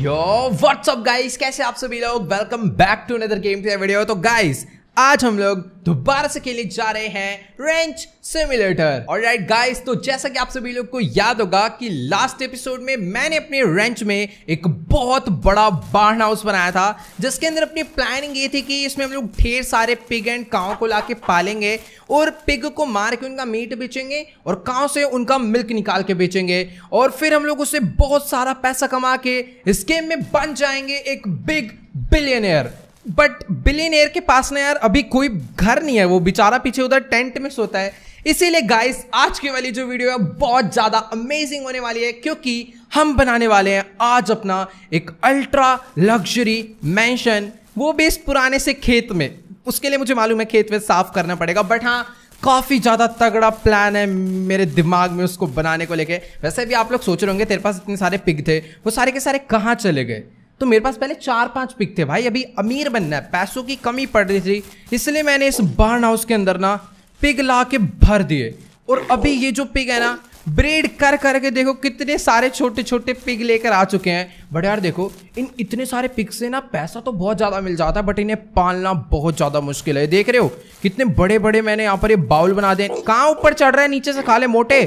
यो WhatsApp guys कैसे आप सभी लोग welcome back to another game play video तो गाइस आज हम लोग दोबारा से खेले जा रहे हैं रेंच सिमुलेटर और राइट गाइस तो जैसा कि आप सभी लोग को याद होगा कि लास्ट एपिसोड में मैंने अपने रेंच में एक बहुत बड़ा बार्न हाउस बनाया था जिसके अंदर अपनी प्लानिंग ये थी कि इसमें हम लोग ढेर सारे पिग एंड काओ को लाके पालेंगे और पिग को मार के उनका मीट बेचेंगे और काव से उनका मिल्क निकाल के बेचेंगे और फिर हम लोग उससे बहुत सारा पैसा कमा के इस गेम में बन जाएंगे एक बिग बिलियनियर बट बिलियनियर के पास ना यार अभी कोई घर नहीं है वो बेचारा पीछे उधर टेंट में सोता है इसीलिए गाइस आज की वाली जो वीडियो है बहुत ज़्यादा अमेजिंग होने वाली है क्योंकि हम बनाने वाले हैं आज अपना एक अल्ट्रा लग्जरी मैंशन वो बेस पुराने से खेत में उसके लिए मुझे मालूम है खेत में साफ करना पड़ेगा बट हाँ काफ़ी ज़्यादा तगड़ा प्लान है मेरे दिमाग में उसको बनाने को लेके वैसे भी आप लोग सोच रहे होंगे तेरे पास इतने सारे पिग थे वो सारे के सारे कहाँ चले गए तो मेरे पास पहले चार पांच पिक थे भाई अभी अमीर बनना है पैसों की कमी पड़ रही थी इसलिए मैंने इस बर्न हाउस के अंदर ना पिग ला के भर दिए और अभी ये जो पिग है ना ब्रेड कर करके देखो कितने सारे छोटे छोटे पिग लेकर आ चुके हैं बट यार देखो इन इतने सारे पिग से ना पैसा तो बहुत ज़्यादा मिल जाता है बट इन्हें पालना बहुत ज़्यादा मुश्किल है देख रहे हो कितने बड़े बड़े मैंने यहाँ पर ये बाउल बना दिए कहाँ ऊपर चढ़ रहा है नीचे से खा ले मोटे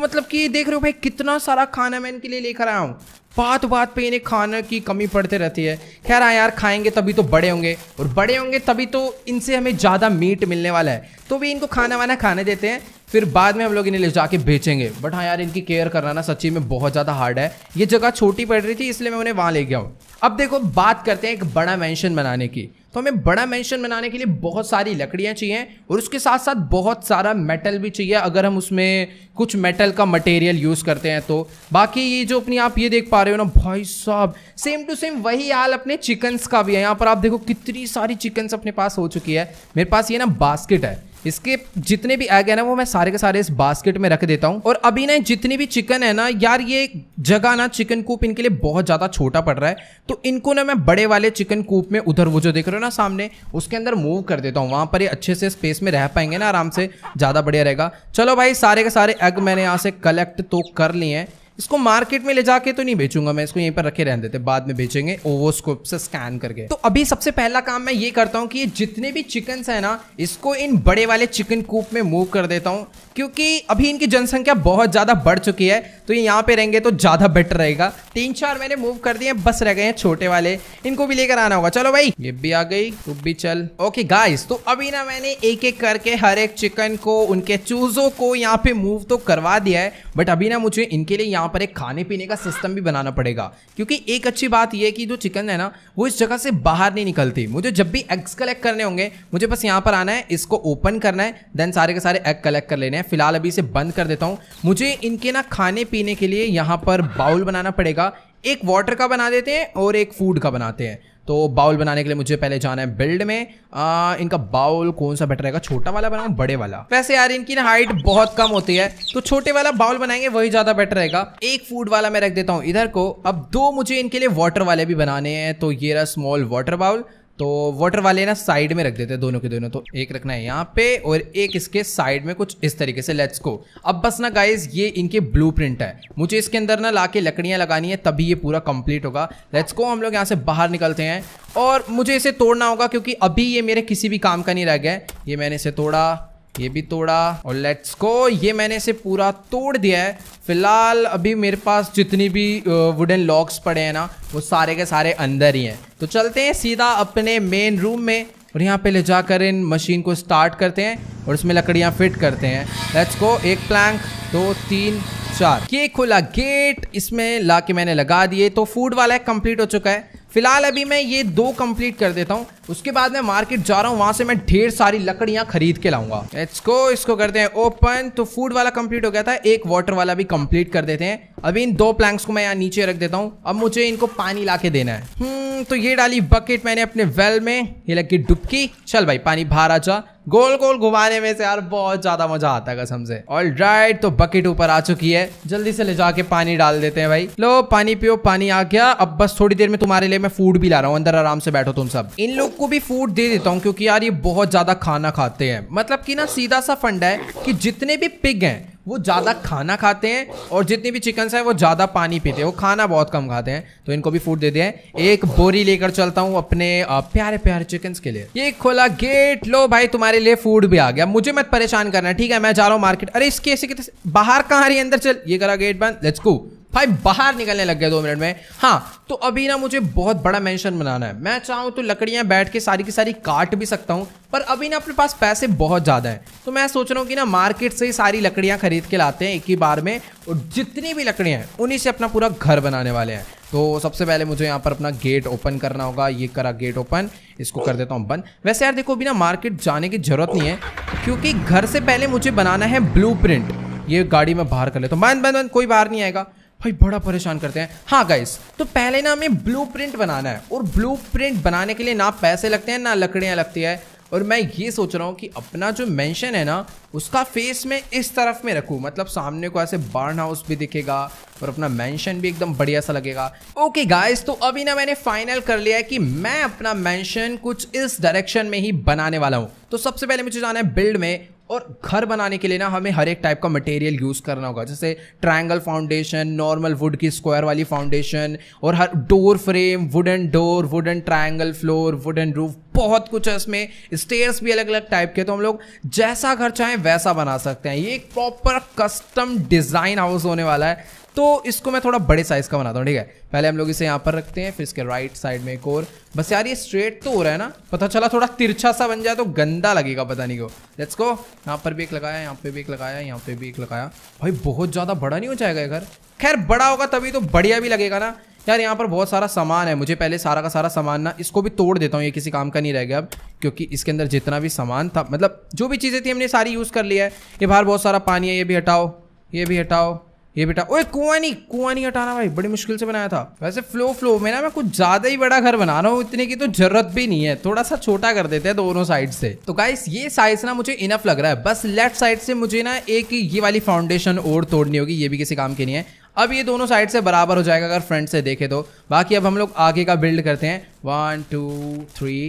मतलब कि देख रहे हो भाई कितना सारा खाना मैं इनके लिए लेकर आया हूँ बात बात पे इन्हें खाने की कमी पड़ते रहती है खैर हाँ यार खाएंगे तभी तो बड़े होंगे और बड़े होंगे तभी तो इनसे हमें ज़्यादा मीट मिलने वाला है तो भी इनको खाना वाना खाने देते हैं फिर बाद में हम लोग इन्हें ले जाके बेचेंगे बट हाँ यार इनकी केयर करना ना सच्ची में बहुत ज़्यादा हार्ड है ये जगह छोटी पड़ रही थी इसलिए मैं उन्हें वहाँ ले गया हूँ अब देखो बात करते हैं एक बड़ा मैंशन बनाने की तो हमें बड़ा मैंशन बनाने के लिए बहुत सारी लकड़ियाँ चाहिए और उसके साथ साथ बहुत सारा मेटल भी चाहिए अगर हम उसमें कुछ मेटल का मटेरियल यूज़ करते हैं तो बाकी ये जो अपनी आप ये देख पा रहे हो ना भाई साहब सेम टू सेम वही हाल अपने चिकन्स का भी है यहाँ पर आप देखो कितनी सारी चिकन्स अपने पास हो चुकी है मेरे पास ये ना बास्केट है इसके जितने भी एग है ना वो मैं सारे के सारे इस बास्केट में रख देता हूँ और अभी ना जितनी भी चिकन है ना यार ये जगह ना चिकन कूप इनके लिए बहुत ज़्यादा छोटा पड़ रहा है तो इनको ना मैं बड़े वाले चिकन कूप में उधर वो जो देख रहे हो ना सामने उसके अंदर मूव कर देता हूँ वहाँ पर ये अच्छे से स्पेस में रह पाएंगे ना आराम से ज़्यादा बढ़िया रहेगा चलो भाई सारे के सारे एग मैंने यहाँ से कलेक्ट तो कर लिए हैं इसको मार्केट में ले जाके तो नहीं बेचूंगा मैं इसको यहीं पर रखे रहने देते बाद में बेचेंगे ओवोस्कोप से स्कैन करके तो अभी सबसे पहला काम मैं ये करता हूँ कि ये जितने भी चिकन है ना इसको इन बड़े वाले चिकन कूप में मूव कर देता हूँ क्योंकि अभी इनकी जनसंख्या बहुत ज़्यादा बढ़ चुकी है तो ये यहाँ पे रहेंगे तो ज़्यादा बेटर रहेगा तीन चार मैंने मूव कर दिए बस रह गए हैं छोटे वाले इनको भी लेकर आना होगा चलो भाई ये भी आ गई तू भी चल ओके गाइस तो अभी ना मैंने एक एक करके हर एक चिकन को उनके चूजों को यहाँ पे मूव तो करवा दिया है बट अभी ना मुझे इनके लिए यहाँ यहाँ पर एक खाने पीने का सिस्टम भी बनाना पड़ेगा क्योंकि एक अच्छी बात यह कि जो चिकन है ना वो इस जगह से बाहर नहीं निकलती मुझे जब भी एग्स कलेक्ट करने होंगे मुझे बस यहाँ पर आना है इसको ओपन करना है देन सारे के सारे एग कलेक्ट कर लेने हैं फिलहाल अभी इसे बंद कर देता हूँ मुझे इनके ना खाने पीने के लिए यहाँ पर बाउल बनाना पड़ेगा एक वाटर का बना देते हैं और एक फूड का बनाते हैं तो बाउल बनाने के लिए मुझे पहले जाना है बिल्ड में आ, इनका बाउल कौन सा बेटर रहेगा छोटा वाला बनाऊँ बड़े वाला वैसे यार इनकी ना हाइट बहुत कम होती है तो छोटे वाला बाउल बनाएंगे वही ज़्यादा बेटर रहेगा एक फूड वाला मैं रख देता हूँ इधर को अब दो मुझे इनके लिए वाटर वाले भी बनाने हैं तो ये रहा स्मॉल वाटर बाउल तो वाटर वाले ना साइड में रख देते हैं दोनों के दोनों तो एक रखना है यहाँ पे और एक इसके साइड में कुछ इस तरीके से लेट्स को अब बस ना गाइज ये इनके प्रिंट है मुझे इसके अंदर ना लाके लकड़ियाँ लगानी है तभी ये पूरा कंप्लीट होगा लेट्स को हम लोग यहाँ से बाहर निकलते हैं और मुझे इसे तोड़ना होगा क्योंकि अभी ये मेरे किसी भी काम का नहीं रह गया ये मैंने इसे तोड़ा ये भी तोड़ा और लेट्स को ये मैंने इसे पूरा तोड़ दिया है फिलहाल अभी मेरे पास जितनी भी वुडन लॉक्स पड़े हैं ना वो सारे के सारे अंदर ही हैं तो चलते हैं सीधा अपने मेन रूम में और यहाँ पे ले जाकर इन मशीन को स्टार्ट करते हैं और इसमें लकड़ियाँ फिट करते हैं लेट्स को एक प्लैंक दो तीन चार ये खुला गेट इसमें ला के मैंने लगा दिए तो फूड वाला कंप्लीट हो चुका है फिलहाल अभी मैं ये दो कंप्लीट कर देता हूँ उसके बाद मैं मार्केट जा रहा हूँ वहां से मैं ढेर सारी लकड़ियां खरीद के लाऊंगा लेट्स इसको करते हैं ओपन तो फूड वाला कंप्लीट हो गया था एक वाटर वाला भी कंप्लीट कर देते हैं अभी इन दो प्लैंक्स को मैं यहाँ नीचे रख देता हूँ अब मुझे इनको पानी ला देना है हम्म, तो ये डाली बकेट मैंने अपने वेल में ये लगी डुबकी चल भाई पानी बाहर आ जा गोल गोल घुमाने में से यार बहुत ज्यादा मजा आता है कसम से ऑल राइट तो बकेट ऊपर आ चुकी है जल्दी से ले जाके पानी डाल देते हैं भाई लो पानी पियो पानी आ गया अब बस थोड़ी देर में तुम्हारे लिए मैं फूड भी ला रहा हूँ अंदर आराम से बैठो तुम सब इन लोग को भी फूड दे देता हूँ क्योंकि यार ये बहुत ज़्यादा खाना खाते हैं मतलब कि ना सीधा सा फंडा है कि जितने भी पिग हैं वो ज़्यादा खाना खाते हैं और जितने भी चिकन हैं वो ज़्यादा पानी पीते हैं वो खाना बहुत कम खाते हैं तो इनको भी फूड दे दिया एक बोरी लेकर चलता हूँ अपने प्यारे प्यारे चिकन के लिए ये खोला गेट लो भाई तुम्हारे लिए फूड भी आ गया मुझे मत परेशान करना ठीक है मैं जा रहा हूँ मार्केट अरे इसके ऐसे कितने बाहर कहाँ रही अंदर चल ये करा गेट बंद लेट्स भाई बाहर निकलने लग गए दो मिनट में हाँ तो अभी ना मुझे बहुत बड़ा मेंशन बनाना है मैं चाहूँ तो लकड़ियाँ बैठ के सारी की सारी काट भी सकता हूँ पर अभी ना अपने पास पैसे बहुत ज़्यादा है तो मैं सोच रहा हूँ कि ना मार्केट से ही सारी लकड़ियाँ खरीद के लाते हैं एक ही बार में और जितनी भी लकड़ियाँ हैं उन्हीं से अपना पूरा घर बनाने वाले हैं तो सबसे पहले मुझे यहाँ पर अपना गेट ओपन करना होगा ये करा गेट ओपन इसको कर देता हूँ बंद वैसे यार देखो अभी ना मार्केट जाने की ज़रूरत नहीं है क्योंकि घर से पहले मुझे बनाना है ब्लू ये गाड़ी में बाहर कर लेता तो हूँ बंद बंद बंद कोई बाहर नहीं आएगा भाई बड़ा परेशान करते हैं हाँ गाइस तो पहले ना हमें ब्लू बनाना है और ब्लू बनाने के लिए ना पैसे लगते हैं ना लकड़ियाँ लगती है और मैं ये सोच रहा हूँ कि अपना जो मेंशन है ना उसका फेस मैं इस तरफ में रखूँ मतलब सामने को ऐसे बार्न हाउस भी दिखेगा और अपना मेंशन भी एकदम बढ़िया सा लगेगा ओके गाइस तो अभी ना मैंने फाइनल कर लिया है कि मैं अपना मेंशन कुछ इस डायरेक्शन में ही बनाने वाला हूँ तो सबसे पहले मुझे जाना है बिल्ड में और घर बनाने के लिए ना हमें हर एक टाइप का मटेरियल यूज़ करना होगा जैसे ट्रायंगल फाउंडेशन नॉर्मल वुड की स्क्वायर वाली फाउंडेशन और हर door frame wooden door wooden triangle floor wooden roof बहुत कुछ है इसमें स्टेयर्स भी अलग अलग टाइप के तो हम लोग जैसा घर चाहें वैसा बना सकते हैं ये एक प्रॉपर कस्टम डिज़ाइन हाउस होने वाला है तो इसको मैं थोड़ा बड़े साइज़ का बनाता हूँ ठीक है पहले हम लोग इसे यहाँ पर रखते हैं फिर इसके राइट साइड में एक और बस यार ये स्ट्रेट तो हो रहा है ना पता चला थोड़ा तिरछा सा बन जाए तो गंदा लगेगा पता नहीं को लेट्स को यहाँ पर भी एक लगाया यहाँ पे भी एक लगाया यहाँ पे भी एक लगाया भाई बहुत ज़्यादा बड़ा नहीं हो जाएगा घर खैर बड़ा होगा तभी तो बढ़िया भी लगेगा ना यार यहाँ पर बहुत सारा सामान है मुझे पहले सारा का सारा सामान ना इसको भी तोड़ देता हूँ ये किसी काम का नहीं रह गया अब क्योंकि इसके अंदर जितना भी सामान था मतलब जो भी चीज़ें थी हमने सारी यूज़ कर लिया है ये बाहर बहुत सारा पानी है ये भी हटाओ ये भी हटाओ ये बेटा ओए कुआ नहीं कुआ नहीं हटाना भाई बड़ी मुश्किल से बनाया था वैसे फ्लो फ्लो में ना मैं कुछ ज्यादा ही बड़ा घर बना रहा हूँ इतने की तो जरूरत भी नहीं है थोड़ा सा छोटा कर देते हैं दोनों साइड से तो गाइस ये साइज ना मुझे इनफ लग रहा है बस लेफ्ट साइड से मुझे ना एक ये वाली फाउंडेशन और तोड़नी होगी ये भी किसी काम की नहीं है अब ये दोनों साइड से बराबर हो जाएगा अगर फ्रंट से देखे तो बाकी अब हम लोग आगे का बिल्ड करते हैं one two three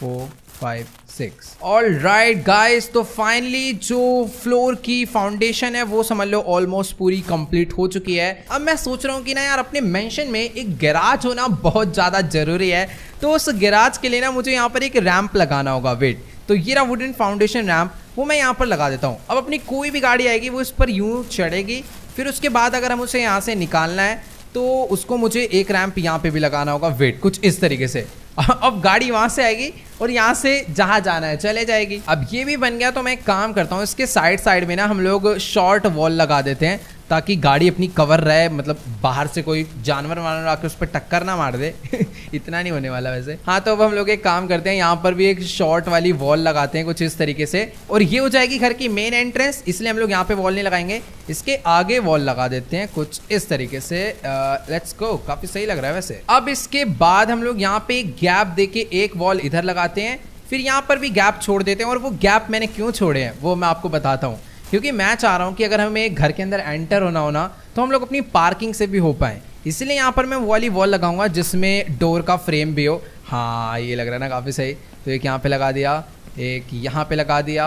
four five six all right guys तो फाइनली जो फ्लोर की फाउंडेशन है वो समझ लो ऑलमोस्ट पूरी कंप्लीट हो चुकी है अब मैं सोच रहा हूँ कि ना यार अपने मेंशन में एक गैराज होना बहुत ज़्यादा ज़रूरी है तो उस गैराज के लिए ना मुझे यहाँ पर एक रैम्प लगाना होगा वेट तो ये रहा वुडन फाउंडेशन रैम्प वो मैं यहाँ पर लगा देता हूँ अब अपनी कोई भी गाड़ी आएगी वो इस पर यूँ चढ़ेगी फिर उसके बाद अगर हम उसे यहाँ से निकालना है तो उसको मुझे एक रैम्प यहाँ पे भी लगाना होगा वेट कुछ इस तरीके से अब गाड़ी वहां से आएगी और यहाँ से जहां जाना है चले जाएगी अब ये भी बन गया तो मैं काम करता हूँ इसके साइड साइड में ना हम लोग शॉर्ट वॉल लगा देते हैं ताकि गाड़ी अपनी कवर रहे मतलब बाहर से कोई जानवर वानवर आके उस पर टक्कर ना मार दे इतना नहीं होने वाला वैसे हाँ तो अब हम लोग एक काम करते हैं यहाँ पर भी एक शॉर्ट वाली वॉल लगाते हैं कुछ इस तरीके से और ये हो जाएगी घर की मेन एंट्रेंस इसलिए हम लोग यहाँ पे वॉल नहीं लगाएंगे इसके आगे वॉल लगा देते हैं कुछ इस तरीके से लेट्स गो काफी सही लग रहा है वैसे अब इसके बाद हम लोग यहाँ पे गैप दे के एक वॉल इधर लगाते हैं फिर यहाँ पर भी गैप छोड़ देते हैं और वो गैप मैंने क्यों छोड़े हैं वो मैं आपको बताता हूँ क्योंकि मैं चाह रहा हूँ कि अगर हमें घर के अंदर एंटर होना होना तो हम लोग अपनी पार्किंग से भी हो पाए इसलिए यहाँ पर मैं वाली वॉल लगाऊंगा जिसमें डोर का फ्रेम भी हो हाँ ये लग रहा है ना काफ़ी सही तो एक यहाँ पे लगा दिया एक यहाँ पे लगा दिया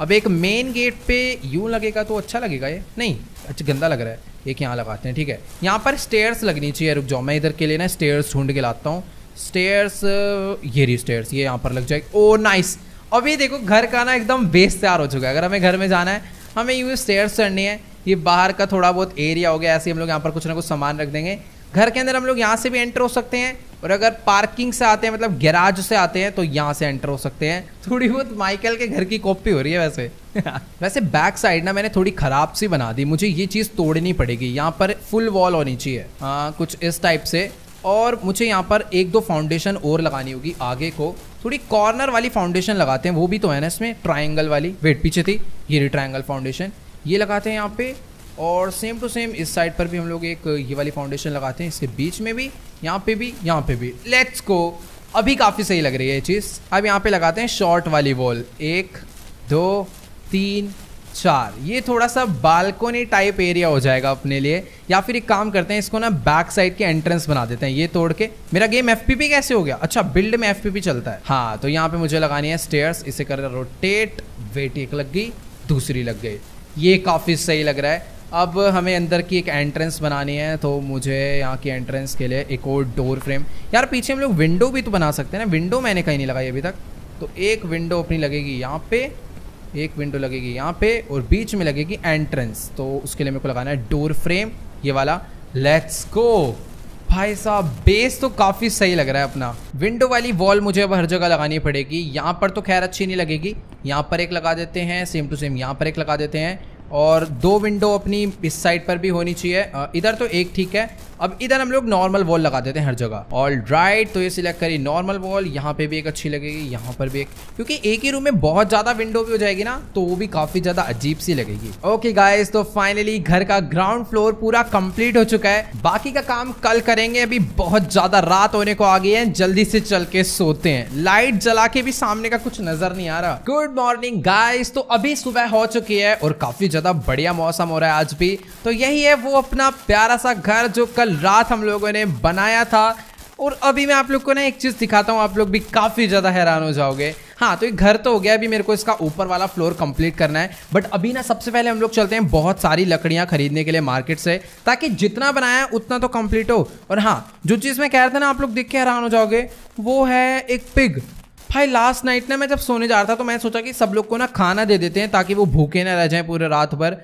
अब एक मेन गेट पे यूँ लगेगा तो अच्छा लगेगा ये नहीं अच्छा गंदा लग रहा है एक यहाँ लगाते हैं ठीक है यहाँ पर स्टेयर्स लगनी चाहिए रुक जाओ मैं इधर के लिए ना स्टेयर्स ढूंढ के लाता हूँ स्टेयर्स ये रही स्टेयर्स ये यहाँ पर लग जाए ओ नाइस अभी देखो घर का ना एकदम बेस तैयार हो चुका है अगर हमें घर में जाना है हमें यूँ स्टेयर चढ़नी है ये बाहर का थोड़ा बहुत एरिया हो गया ऐसे हम लोग यहाँ पर कुछ ना कुछ सामान रख देंगे घर के अंदर हम लोग यहाँ से भी एंटर हो सकते हैं और अगर पार्किंग से आते हैं मतलब गैराज से आते हैं तो यहाँ से एंटर हो सकते हैं थोड़ी बहुत माइकल के घर की कॉपी हो रही है वैसे वैसे बैक साइड ना मैंने थोड़ी खराब सी बना दी मुझे ये चीज़ तोड़नी पड़ेगी यहाँ पर फुल वॉल होनी चाहिए हाँ कुछ इस टाइप से और मुझे यहाँ पर एक दो फाउंडेशन और लगानी होगी आगे को थोड़ी कॉर्नर वाली फाउंडेशन लगाते हैं वो भी तो है ना इसमें ट्राइंगल वाली वेट पीछे थी ये रही ट्राइंगल फाउंडेशन ये लगाते हैं यहाँ पे और सेम टू सेम इस साइड पर भी हम लोग एक ये वाली फाउंडेशन लगाते हैं इसके बीच में भी यहाँ पे भी यहाँ पे भी लेट्स को अभी काफ़ी सही लग रही है ये चीज़ अब यहाँ पे लगाते हैं शॉर्ट वाली वॉल एक दो तीन चार ये थोड़ा सा बालकोनी टाइप एरिया हो जाएगा अपने लिए या फिर एक काम करते हैं इसको ना बैक साइड के एंट्रेंस बना देते हैं ये तोड़ के मेरा गेम एफ कैसे हो गया अच्छा बिल्ड में एफ चलता है हाँ तो यहाँ पे मुझे लगानी है स्टेयर्स इसे कर रोटेट वेट एक लग गई दूसरी लग गई ये काफ़ी सही लग रहा है अब हमें अंदर की एक एंट्रेंस बनानी है तो मुझे यहाँ की एंट्रेंस के लिए एक और डोर फ्रेम यार पीछे हम लोग विंडो भी तो बना सकते हैं ना विंडो मैंने कहीं नहीं लगाई अभी तक तो एक विंडो अपनी लगेगी यहाँ पे एक विंडो लगेगी यहाँ पे और बीच में लगेगी एंट्रेंस तो उसके लिए मेरे को लगाना है डोर फ्रेम ये वाला लेट्स गो भाई साहब बेस तो काफ़ी सही लग रहा है अपना विंडो वाली वॉल मुझे अब हर जगह लगानी पड़ेगी यहाँ पर तो खैर अच्छी नहीं लगेगी यहाँ पर एक लगा देते हैं सेम टू सेम यहाँ पर एक लगा देते हैं और दो विंडो अपनी इस साइड पर भी होनी चाहिए इधर तो एक ठीक है अब इधर हम लोग नॉर्मल वॉल लगा देते हैं हर जगह ऑल राइट तो ये सिलेक्ट करी नॉर्मल वॉल यहाँ पे भी एक अच्छी लगेगी यहाँ पर भी एक क्योंकि एक ही रूम में बहुत ज्यादा विंडो भी हो जाएगी ना तो वो भी काफी ज्यादा अजीब सी लगेगी ओके गाइस तो फाइनली घर का ग्राउंड फ्लोर पूरा कंप्लीट हो चुका है बाकी का काम कल करेंगे अभी बहुत ज्यादा रात होने को आ गई है जल्दी से चल के सोते हैं लाइट जला के भी सामने का कुछ नजर नहीं आ रहा गुड मॉर्निंग गाइस तो अभी सुबह हो चुकी है और काफी ज्यादा बढ़िया मौसम हो रहा है आज भी तो यही है वो अपना प्यारा सा घर जो कल कल रात हम लोगों ने बनाया था और अभी मैं आप लोग को ना एक चीज़ दिखाता हूँ आप लोग भी काफ़ी ज़्यादा हैरान हो जाओगे हाँ तो ये घर तो हो गया अभी मेरे को इसका ऊपर वाला फ्लोर कंप्लीट करना है बट अभी ना सबसे पहले हम लोग चलते हैं बहुत सारी लकड़ियाँ खरीदने के लिए मार्केट से ताकि जितना बनाया उतना तो कम्प्लीट हो और हाँ जो चीज़ मैं कह रहा था ना आप लोग देख के हैरान हो जाओगे वो है एक पिग भाई लास्ट नाइट ना मैं जब सोने जा रहा था तो मैं सोचा कि सब लोग को ना खाना दे देते हैं ताकि वो भूखे ना रह जाएँ पूरे रात भर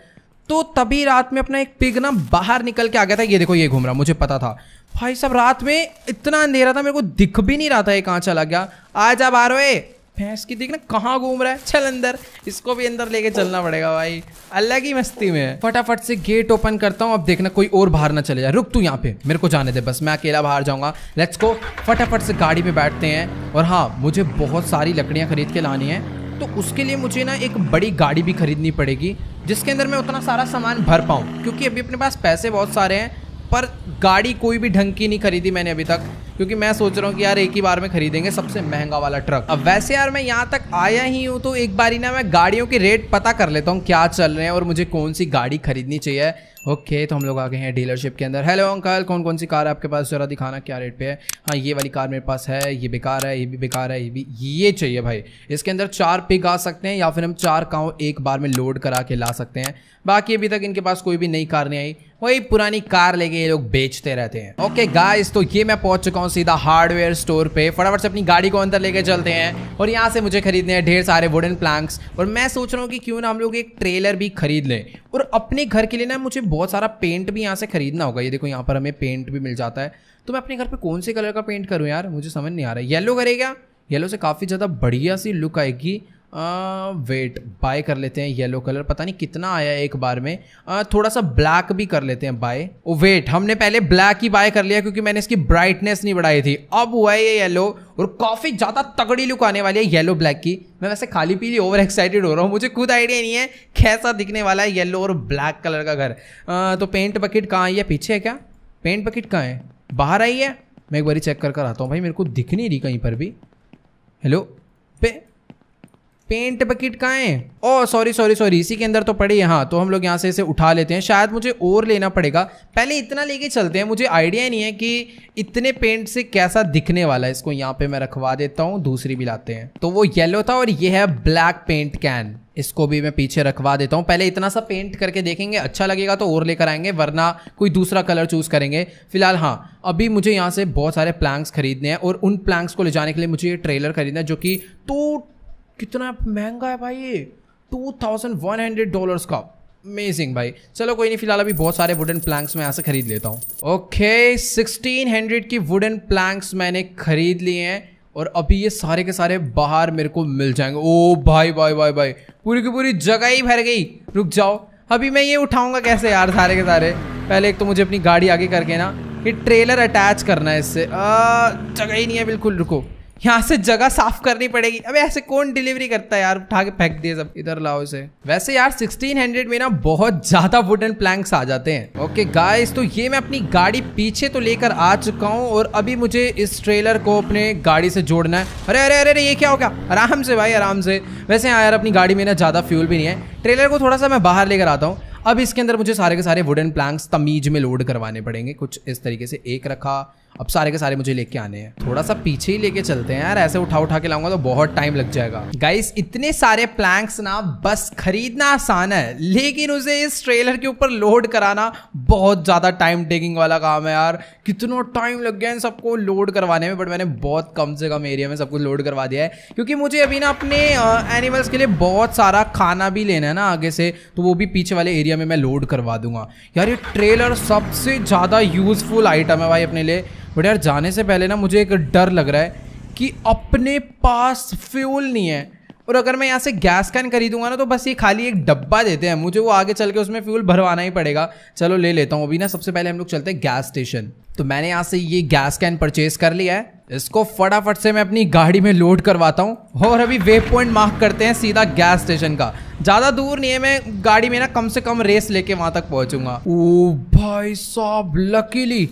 तो तभी रात में अपना एक पिग ना बाहर निकल के आ गया था ये देखो ये घूम रहा मुझे पता था भाई सब रात में इतना अंधेरा था मेरे को दिख भी नहीं रहा था ये कहाँ चला गया आज आप आ रहे भैंस की देखना कहाँ घूम रहा है चल अंदर इसको भी अंदर लेके चलना पड़ेगा भाई अलग ही मस्ती में फटाफट से गेट ओपन करता हूँ अब देखना कोई और बाहर ना चले जाए रुक तू यहाँ पे मेरे को जाने दे बस मैं अकेला बाहर जाऊँगा लेट्स को फटाफट से गाड़ी पे बैठते हैं और हाँ मुझे बहुत सारी लकड़ियाँ खरीद के लानी है तो उसके लिए मुझे ना एक बड़ी गाड़ी भी खरीदनी पड़ेगी जिसके अंदर मैं उतना सारा सामान भर पाऊँ क्योंकि अभी अपने पास पैसे बहुत सारे हैं पर गाड़ी कोई भी ढंग की नहीं खरीदी मैंने अभी तक क्योंकि मैं सोच रहा हूँ कि यार एक ही बार में खरीदेंगे सबसे महंगा वाला ट्रक अब वैसे यार मैं यहाँ तक आया ही हूँ तो एक बार ही ना मैं गाड़ियों के रेट पता कर लेता हूँ क्या चल रहे हैं और मुझे कौन सी गाड़ी खरीदनी चाहिए ओके okay, तो हम लोग आ गए हैं डीलरशिप के अंदर हेलो अंकल कौन कौन सी कार है आपके पास ज़रा दिखाना क्या रेट पे है हाँ ये वाली कार मेरे पास है ये बेकार है ये भी बेकार है ये भी ये चाहिए भाई इसके अंदर चार पिक आ सकते हैं या फिर हम चार काओ एक बार में लोड करा के ला सकते हैं बाकी अभी तक इनके पास कोई भी नई कार नहीं आई वही पुरानी कार लेके ये लोग बेचते रहते हैं ओके गाइस तो ये मैं पहुंच चुका हूँ सीधा हार्डवेयर स्टोर पे फटाफट से अपनी गाड़ी को अंदर लेके चलते हैं और यहाँ से मुझे खरीदने हैं ढेर सारे वुडन प्लांक्स और मैं सोच रहा हूँ कि क्यों ना हम लोग एक ट्रेलर भी खरीद लें और अपने घर के लिए ना मुझे बहुत सारा पेंट भी यहाँ से खरीदना होगा ये देखो यहाँ पर हमें पेंट भी मिल जाता है तो मैं अपने घर पर कौन से कलर का पेंट करूँ यार मुझे समझ नहीं आ रहा है येलो करेगा येलो से काफ़ी ज़्यादा बढ़िया सी लुक आएगी वेट बाय कर लेते हैं येलो कलर पता नहीं कितना आया एक बार में आ, थोड़ा सा ब्लैक भी कर लेते हैं बाय ओ वेट हमने पहले ब्लैक ही बाय कर लिया क्योंकि मैंने इसकी ब्राइटनेस नहीं बढ़ाई थी अब हुआ है ये येलो और काफ़ी ज़्यादा तगड़ी लुक आने वाली है येलो ब्लैक की मैं वैसे खाली पीली ओवर एक्साइटेड हो रहा हूँ मुझे खुद आइडिया नहीं है कैसा दिखने वाला है येलो और ब्लैक कलर का घर तो पेंट बकेट कहाँ आई है पीछे है क्या पेंट बकेट कहाँ है बाहर आई है मैं एक बार चेक कर कर आता हूँ भाई मेरे को दिख नहीं रही कहीं पर भी हेलो पे पेंट बकेट कहाँ है ओ सॉरी सॉरी सॉरी इसी के अंदर तो पड़े हाँ तो हम लोग यहाँ से इसे उठा लेते हैं शायद मुझे और लेना पड़ेगा पहले इतना लेके चलते हैं मुझे आइडिया नहीं है कि इतने पेंट से कैसा दिखने वाला है इसको यहाँ पे मैं रखवा देता हूँ दूसरी भी लाते हैं तो वो येलो था और ये है ब्लैक पेंट कैन इसको भी मैं पीछे रखवा देता हूँ पहले इतना सा पेंट करके देखेंगे अच्छा लगेगा तो और लेकर आएंगे वरना कोई दूसरा कलर चूज़ करेंगे फिलहाल हाँ अभी मुझे यहाँ से बहुत सारे प्लैंक्स खरीदने हैं और उन प्लैंक्स को ले जाने के लिए मुझे ये ट्रेलर खरीदना है जो कि टू कितना महंगा है भाई ये two thousand one hundred dollar का अमेजिंग भाई चलो कोई नहीं फिलहाल अभी बहुत सारे वुडन प्लैंक्स मैं यहाँ से खरीद लेता हूँ ओके सिक्सटीन हंड्रेड की वुडन प्लैंक्स मैंने खरीद लिए हैं और अभी ये सारे के सारे बाहर मेरे को मिल जाएंगे ओ भाई भाई भाई भाई पूरी की पूरी जगह ही भर गई रुक जाओ अभी मैं ये उठाऊंगा कैसे यार सारे के सारे पहले एक तो मुझे अपनी गाड़ी आगे करके ना ये ट्रेलर अटैच करना है इससे जगह ही नहीं है बिल्कुल रुको यहाँ से जगह साफ करनी पड़ेगी अबे ऐसे कौन डिलीवरी करता है यार उठा के फेंक दिए सब इधर लाओ इसे वैसे यार 1600 में ना बहुत ज्यादा वुडन प्लैंक्स आ जाते हैं ओके गाइस तो ये मैं अपनी गाड़ी पीछे तो लेकर आ चुका हूँ और अभी मुझे इस ट्रेलर को अपने गाड़ी से जोड़ना है अरे अरे अरे अरे ये क्या हो गया आराम से भाई आराम से वैसे यहाँ यार अपनी गाड़ी में ना ज्यादा फ्यूल भी नहीं है ट्रेलर को थोड़ा सा मैं बाहर लेकर आता हूँ अब इसके अंदर मुझे सारे के सारे वुडन प्लैंक्स तमीज में लोड करवाने पड़ेंगे कुछ इस तरीके से एक रखा अब सारे के सारे मुझे लेके आने हैं थोड़ा सा पीछे ही लेके चलते हैं यार ऐसे उठा उठा के लाऊंगा तो बहुत टाइम लग जाएगा गाइस इतने सारे प्लैंक्स ना बस खरीदना आसान है लेकिन उसे इस ट्रेलर के ऊपर लोड कराना बहुत ज़्यादा टाइम टेकिंग वाला काम है यार कितना टाइम लग गया इन सबको लोड करवाने में बट मैंने बहुत कम से कम एरिया में सब कुछ लोड करवा दिया है क्योंकि मुझे अभी ना अपने एनिमल्स के लिए बहुत सारा खाना भी लेना है ना आगे से तो वो भी पीछे वाले एरिया में मैं लोड करवा दूंगा यार ये ट्रेलर सबसे ज़्यादा यूज़फुल आइटम है भाई अपने लिए बट यार जाने से पहले ना मुझे एक डर लग रहा है कि अपने पास फ्यूल नहीं है और अगर मैं यहाँ से गैस कैन खरीदूंगा ना तो बस ये खाली एक डब्बा देते हैं मुझे वो आगे चल के उसमें फ्यूल भरवाना ही पड़ेगा चलो ले लेता हूँ अभी ना सबसे पहले हम लोग चलते हैं गैस स्टेशन तो मैंने यहाँ से ये गैस कैन परचेज कर लिया है इसको फटाफट से मैं अपनी गाड़ी में लोड करवाता हूँ और अभी वे पॉइंट मार्क करते हैं सीधा गैस स्टेशन का ज़्यादा दूर नहीं है मैं गाड़ी में ना कम से कम रेस लेके वहाँ तक पहुँचूंगा ओ भाई साहब लकीली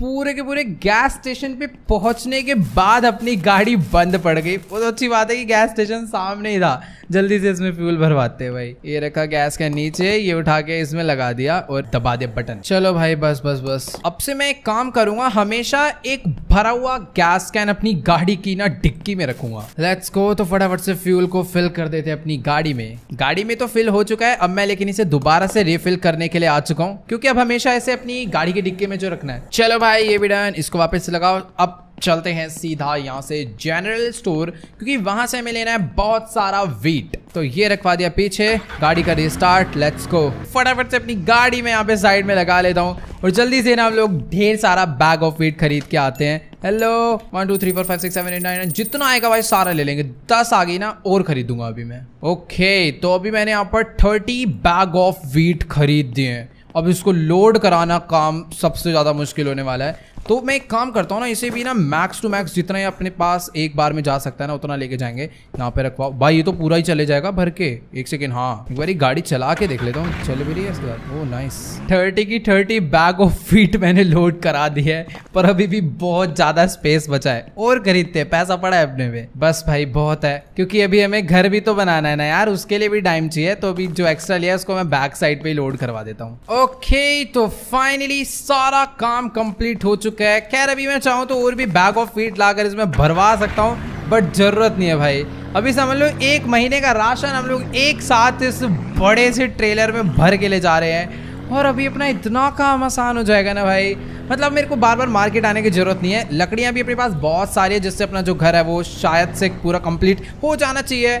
पूरे के पूरे गैस स्टेशन पे पहुंचने के बाद अपनी गाड़ी बंद पड़ गई बहुत तो अच्छी बात है कि गैस स्टेशन सामने ही था जल्दी से इसमें फ्यूल भरवाते हैं भाई ये रखा गैस के नीचे ये उठा के इसमें लगा दिया और दबा दे बटन चलो भाई बस बस बस अब से मैं एक काम करूंगा हमेशा एक भरा हुआ गैस कैन अपनी गाड़ी की ना डिक्की में रखूंगा लेट्स गो तो फटाफट से फ्यूल को फिल कर देते अपनी गाड़ी में गाड़ी में तो फिल हो चुका है अब मैं लेकिन इसे दोबारा से रिफिल करने के लिए आ चुका हूँ क्योंकि अब हमेशा ऐसे अपनी गाड़ी की डिक्की में जो रखना है चलो भाई है ये भी डन इसको वापस से लगाओ अब चलते हैं सीधा यहाँ से जनरल स्टोर क्योंकि वहां से हमें लेना है बहुत सारा वीट तो ये रखवा दिया पीछे गाड़ी का रिस्टार्ट लेट्स गो फटाफट से अपनी गाड़ी में यहाँ पे साइड में लगा लेता हूँ और जल्दी से ना हम लोग ढेर सारा बैग ऑफ वीट खरीद के आते हैं hello one two three four five six seven eight nine जितना आएगा भाई सारा ले लेंगे दस आ गई ना और खरीदूंगा अभी मैं ओके तो अभी मैंने यहाँ पर थर्टी बैग ऑफ वीट खरीद दिए हैं अब इसको लोड कराना काम सबसे ज़्यादा मुश्किल होने वाला है तो मैं एक काम करता हूँ ना इसे भी ना मैक्स टू मैक्स जितना ही अपने पास एक बार में जा सकता है ना उतना लेके जाएंगे यहाँ पे रखवाओ भाई ये तो पूरा ही चले जाएगा भर के एक सेकेंड हाँ एक बार गाड़ी चला के देख लेता हूँ चल भी रही है वो नाइस oh, थर्टी की थर्टी बैग ऑफ फीट मैंने लोड करा दी है पर अभी भी बहुत ज्यादा स्पेस बचा है और खरीदते पैसा पड़ा है अपने में बस भाई बहुत है क्योंकि अभी हमें घर भी तो बनाना है ना यार उसके लिए भी टाइम चाहिए तो अभी जो एक्स्ट्रा लिया उसको मैं बैक साइड पे लोड करवा देता हूँ ओके तो फाइनली सारा काम कम्प्लीट हो चुका चुका है खैर अभी मैं चाहूँ तो और भी बैग ऑफ फीट लाकर इसमें भरवा सकता हूँ बट ज़रूरत नहीं है भाई अभी समझ लो एक महीने का राशन हम लोग एक साथ इस बड़े से ट्रेलर में भर के ले जा रहे हैं और अभी अपना इतना काम आसान हो जाएगा ना भाई मतलब मेरे को बार बार मार्केट आने की ज़रूरत नहीं है लकड़ियाँ भी अपने पास बहुत सारी है जिससे अपना जो घर है वो शायद से पूरा कंप्लीट हो जाना चाहिए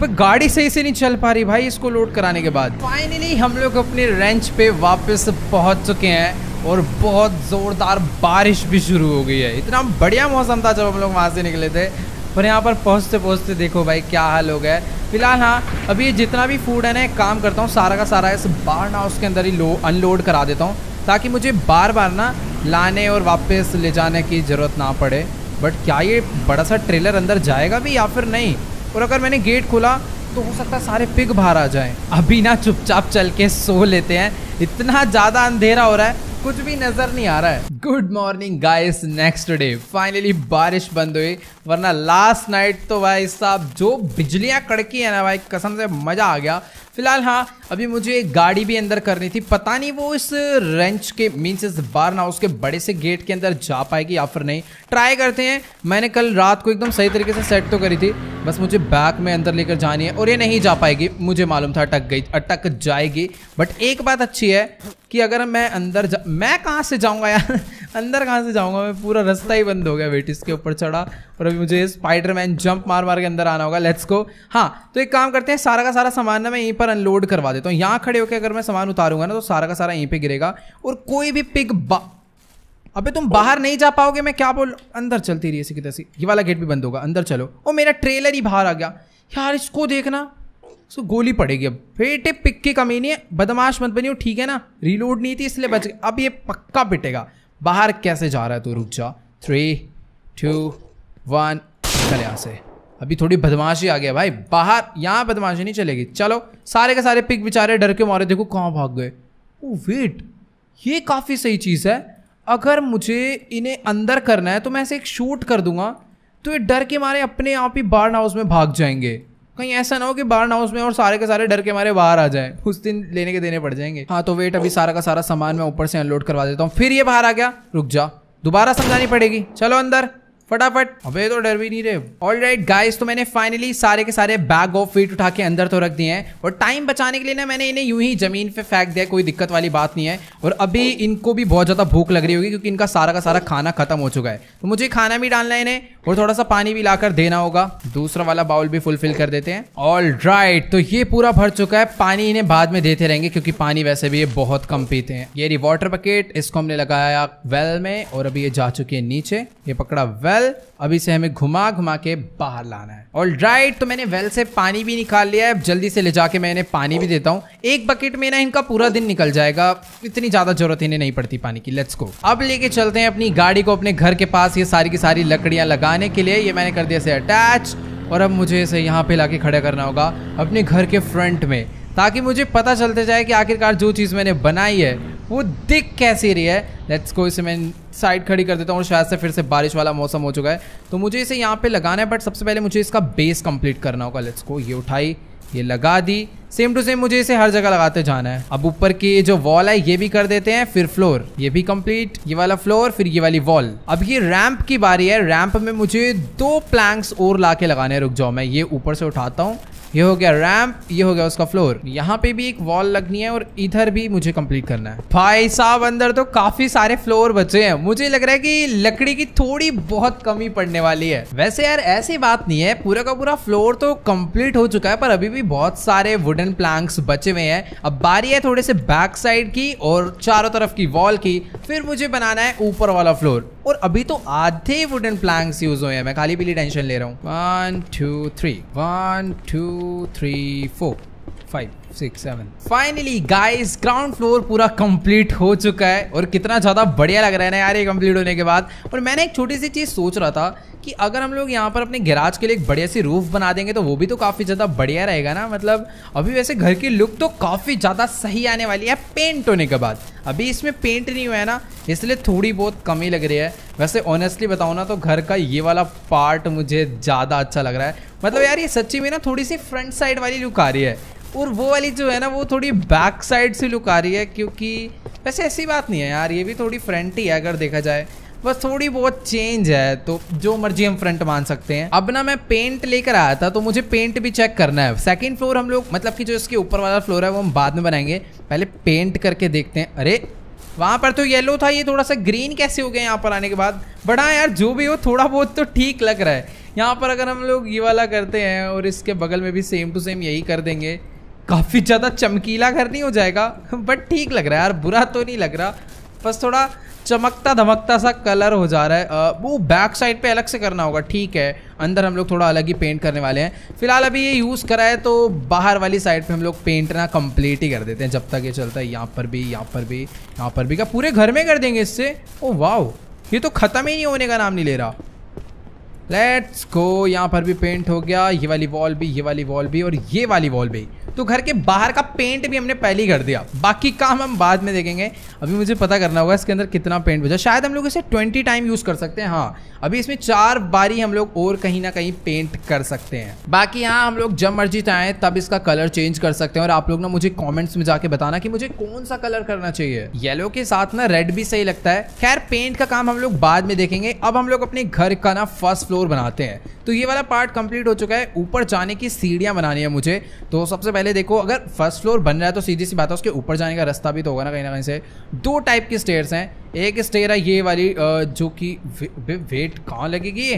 पर गाड़ी सही से नहीं चल पा रही भाई इसको लोड कराने के बाद फाइनली हम लोग अपने रेंच पे वापस पहुंच चुके हैं और बहुत ज़ोरदार बारिश भी शुरू हो गई है इतना बढ़िया मौसम था जब हम लोग वहाँ से निकले थे पर यहाँ पर पहुँचते पहुँचते देखो भाई क्या हाल हो गया है फिलहाल हाँ अभी ये जितना भी फूड है ना काम करता हूँ सारा का सारा इस बार ना उसके अंदर ही अनलोड करा देता हूँ ताकि मुझे बार बार ना लाने और वापस ले जाने की ज़रूरत ना पड़े बट क्या ये बड़ा सा ट्रेलर अंदर जाएगा भी या फिर नहीं और अगर मैंने गेट खोला तो हो सकता है सारे पिग बाहर आ जाएं अभी ना चुपचाप चल के सो लेते हैं इतना ज़्यादा अंधेरा हो रहा है कुछ भी नजर नहीं आ रहा है good morning guys next day finally बारिश बंद हुई वरना लास्ट नाइट तो भाई साहब जो बिजलियां कड़की है ना भाई कसम से मजा आ गया फिलहाल हाँ अभी मुझे एक गाड़ी भी अंदर करनी थी पता नहीं वो इस रेंच के मीन्स इस बार ना उसके बड़े से गेट के अंदर जा पाएगी या फिर नहीं ट्राई करते हैं मैंने कल रात को एकदम सही तरीके से सेट तो करी थी बस मुझे बैक में अंदर लेकर जानी है और ये नहीं जा पाएगी मुझे मालूम था अटक गई अटक जाएगी बट एक बात अच्छी है कि अगर मैं अंदर जा मैं कहाँ से जाऊँगा यार अंदर कहाँ से जाऊँगा मैं पूरा रास्ता ही बंद हो गया वेटिस के ऊपर चढ़ा और अभी मुझे मैन जंप मार मार के अंदर आना होगा लेट्स को हाँ तो एक काम करते हैं सारा का सारा सामान ना मैं यहीं पर अनलोड करवा देता हूँ यहाँ खड़े होकर अगर मैं सामान उतारूंगा ना तो सारा का सारा यहीं पे गिरेगा और कोई भी पिक बा अबे तुम बाहर नहीं जा पाओगे मैं क्या बोल अंदर चलती रही ऐसी की तैसी ये वाला गेट भी बंद होगा अंदर चलो ओ मेरा ट्रेलर ही बाहर आ गया यार इसको देखना सो गोली पड़ेगी अब बेटे पिक की कमी नहीं है बदमाश मत बनी हो ठीक है ना रीलोड नहीं थी इसलिए बच गया अब ये पक्का पिटेगा बाहर कैसे जा रहा है तू रुक जा थ्री टू वन चल यहाँ से अभी थोड़ी बदमाशी आ गया भाई बाहर यहाँ बदमाशी नहीं चलेगी चलो सारे के सारे पिक बेचारे डर के मारे देखो कहाँ भाग गए ओ वेट ये काफ़ी सही चीज़ है अगर मुझे इन्हें अंदर करना है तो मैं ऐसे एक शूट कर दूंगा तो ये डर के मारे अपने आप ही बार्न हाउस में भाग जाएंगे कहीं ऐसा ना हो कि बार्न हाउस में और सारे के सारे डर के मारे बाहर आ जाए उस दिन लेने के देने पड़ जाएंगे हाँ तो वेट अभी सारा का सारा सामान मैं ऊपर से अनलोड करवा देता हूँ फिर ये बाहर आ गया रुक जा दोबारा समझानी पड़ेगी चलो अंदर फटाफट अबे तो डर भी नहीं रहे ऑल राइट गाइस तो मैंने फाइनली सारे के सारे बैग ऑफ फीट उठा के अंदर तो रख दिए हैं और टाइम बचाने के लिए ना मैंने इन्हें यूं ही जमीन पे फेंक दिया कोई दिक्कत वाली बात नहीं है और अभी इनको भी बहुत ज़्यादा भूख लग रही होगी क्योंकि इनका सारा का सारा खाना खत्म हो चुका है तो मुझे खाना भी डालना है इन्हें और थोड़ा सा पानी भी लाकर देना होगा दूसरा वाला बाउल भी फुलफिल कर देते हैं ऑल राइट तो ये पूरा भर चुका है पानी इन्हें बाद में देते रहेंगे क्योंकि पानी वैसे भी ये बहुत कम पीते हैं ये रिवॉटर पकेट इसको हमने लगाया वेल में और अभी ये जा चुकी है नीचे ये पकड़ा वेल वेल अब इसे हमें घुमा घुमा के बाहर लाना है और राइट तो मैंने वेल से पानी भी निकाल लिया है अब जल्दी से ले जाके मैं इन्हें पानी भी देता हूँ एक बकेट में ना इनका पूरा दिन निकल जाएगा इतनी ज्यादा जरूरत इन्हें नहीं पड़ती पानी की लेट्स को अब लेके चलते हैं अपनी गाड़ी को अपने घर के पास ये सारी की सारी लकड़ियां लगाने के लिए ये मैंने कर दिया इसे अटैच और अब मुझे इसे यहाँ पे लाके खड़ा करना होगा अपने घर के फ्रंट में ताकि मुझे पता चलते जाए कि आखिरकार जो चीज़ मैंने बनाई है वो दिख कैसी रही है लेट्स को इसे मैं साइड खड़ी कर देता हूँ और शायद से फिर से बारिश वाला मौसम हो चुका है तो मुझे इसे यहाँ पे लगाना है बट सबसे पहले मुझे इसका बेस कंप्लीट करना होगा लेट्स को ये उठाई ये लगा दी सेम टू सेम मुझे इसे हर जगह लगाते जाना है अब ऊपर की जो वॉल है ये भी कर देते हैं फिर फ्लोर ये भी कंप्लीट ये वाला फ्लोर फिर ये वाली वॉल अब ये रैंप की बारी है रैंप में मुझे दो प्लैंक्स और ला के लगाने रुक जाओ मैं ये ऊपर से उठाता हूँ ये हो गया रैम्प ये हो गया उसका फ्लोर यहाँ पे भी एक वॉल लगनी है और इधर भी मुझे कंप्लीट करना है भाई साहब अंदर तो काफी सारे फ्लोर बचे हैं मुझे लग रहा है कि लकड़ी की थोड़ी बहुत कमी पड़ने वाली है वैसे यार ऐसी बात नहीं है पूरा का पूरा फ्लोर तो कंप्लीट हो चुका है पर अभी भी बहुत सारे वुडन प्लांक्स बचे हुए हैं अब बारी है थोड़े से बैक साइड की और चारों तरफ की वॉल की फिर मुझे बनाना है ऊपर वाला फ्लोर और अभी तो आधे वुडन प्लांक्स यूज हुए हैं मैं खाली पीली टेंशन ले रहा हूँ one two three one two two, three, four, five. Six seven finally guys ground floor पूरा कंप्लीट हो चुका है और कितना ज़्यादा बढ़िया लग रहा है ना यार ये कंप्लीट होने के बाद और मैंने एक छोटी सी चीज़ सोच रहा था कि अगर हम लोग यहाँ पर अपने गैराज के लिए एक बढ़िया सी रूफ बना देंगे तो वो भी तो काफ़ी ज़्यादा बढ़िया रहेगा ना मतलब अभी वैसे घर की लुक तो काफ़ी ज़्यादा सही आने वाली है पेंट होने के बाद अभी इसमें पेंट नहीं हुआ है ना इसलिए थोड़ी बहुत कमी लग रही है वैसे ऑनेस्टली बताऊँ ना तो घर का ये वाला पार्ट मुझे ज़्यादा अच्छा लग रहा है मतलब यार ये सच्ची में ना थोड़ी सी फ्रंट साइड वाली लुक आ रही है और वो वाली जो है ना वो थोड़ी बैक साइड से लुक आ रही है क्योंकि वैसे ऐसी बात नहीं है यार ये भी थोड़ी फ्रंट ही है अगर देखा जाए बस थोड़ी बहुत चेंज है तो जो मर्जी हम फ्रंट मान सकते हैं अब ना मैं पेंट लेकर आया था तो मुझे पेंट भी चेक करना है सेकंड फ्लोर हम लोग मतलब कि जो इसके ऊपर वाला फ्लोर है वो हम बाद में बनाएंगे पहले पेंट करके देखते हैं अरे वहाँ पर तो येलो था ये थोड़ा सा ग्रीन कैसे हो गया यहाँ पर आने के बाद बट हाँ यार जो भी हो थोड़ा बहुत तो ठीक लग रहा है यहाँ पर अगर हम लोग ये वाला करते हैं और इसके बगल में भी सेम टू सेम यही कर देंगे काफ़ी ज़्यादा चमकीला घर नहीं हो जाएगा बट ठीक लग रहा है यार बुरा तो नहीं लग रहा बस थोड़ा चमकता धमकता सा कलर हो जा रहा है आ, वो बैक साइड पे अलग से करना होगा ठीक है अंदर हम लोग थोड़ा अलग ही पेंट करने वाले हैं फिलहाल अभी ये यूज़ करा है तो बाहर वाली साइड पे हम लोग पेंट ना कंप्लीट ही कर देते हैं जब तक ये चलता है यहाँ पर भी यहाँ पर भी यहाँ पर भी क्या पूरे घर में कर देंगे इससे ओ वाह ये तो ख़त्म ही नहीं होने का नाम नहीं ले रहा लेट्स गो यहाँ पर भी पेंट हो गया ये वाली वॉल भी ये वाली वॉल भी और ये वाली वॉल भी तो घर के बाहर का पेंट भी हमने पहले ही कर दिया बाकी काम हम बाद में देखेंगे अभी मुझे पता करना होगा इसके अंदर कितना पेंट बचा शायद हम लोग इसे ट्वेंटी टाइम यूज़ कर सकते हैं हाँ अभी इसमें चार बारी हम लोग और कहीं ना कहीं पेंट कर सकते हैं बाकी यहाँ हम लोग जब मर्जी चाहे तब इसका कलर चेंज कर सकते हैं और आप लोग ना मुझे कॉमेंट्स में जाके बताना कि मुझे कौन सा कलर करना चाहिए येलो के साथ ना रेड भी सही लगता है खैर पेंट का काम हम लोग बाद में देखेंगे अब हम लोग अपने घर का ना फर्स्ट फ्लोर बनाते हैं तो ये वाला पार्ट कंप्लीट हो चुका है ऊपर जाने की सीढ़ियां बनानी है मुझे तो सबसे पहले पहले देखो अगर फर्स्ट फ्लोर बन रहा है तो सीधी सी बात है उसके ऊपर जाने का रास्ता भी तो होगा ना कहीं ना कहीं से दो टाइप की स्टेयर्स हैं एक स्टेयर है ये वाली जो कि वे, वेट कहाँ लगेगी ये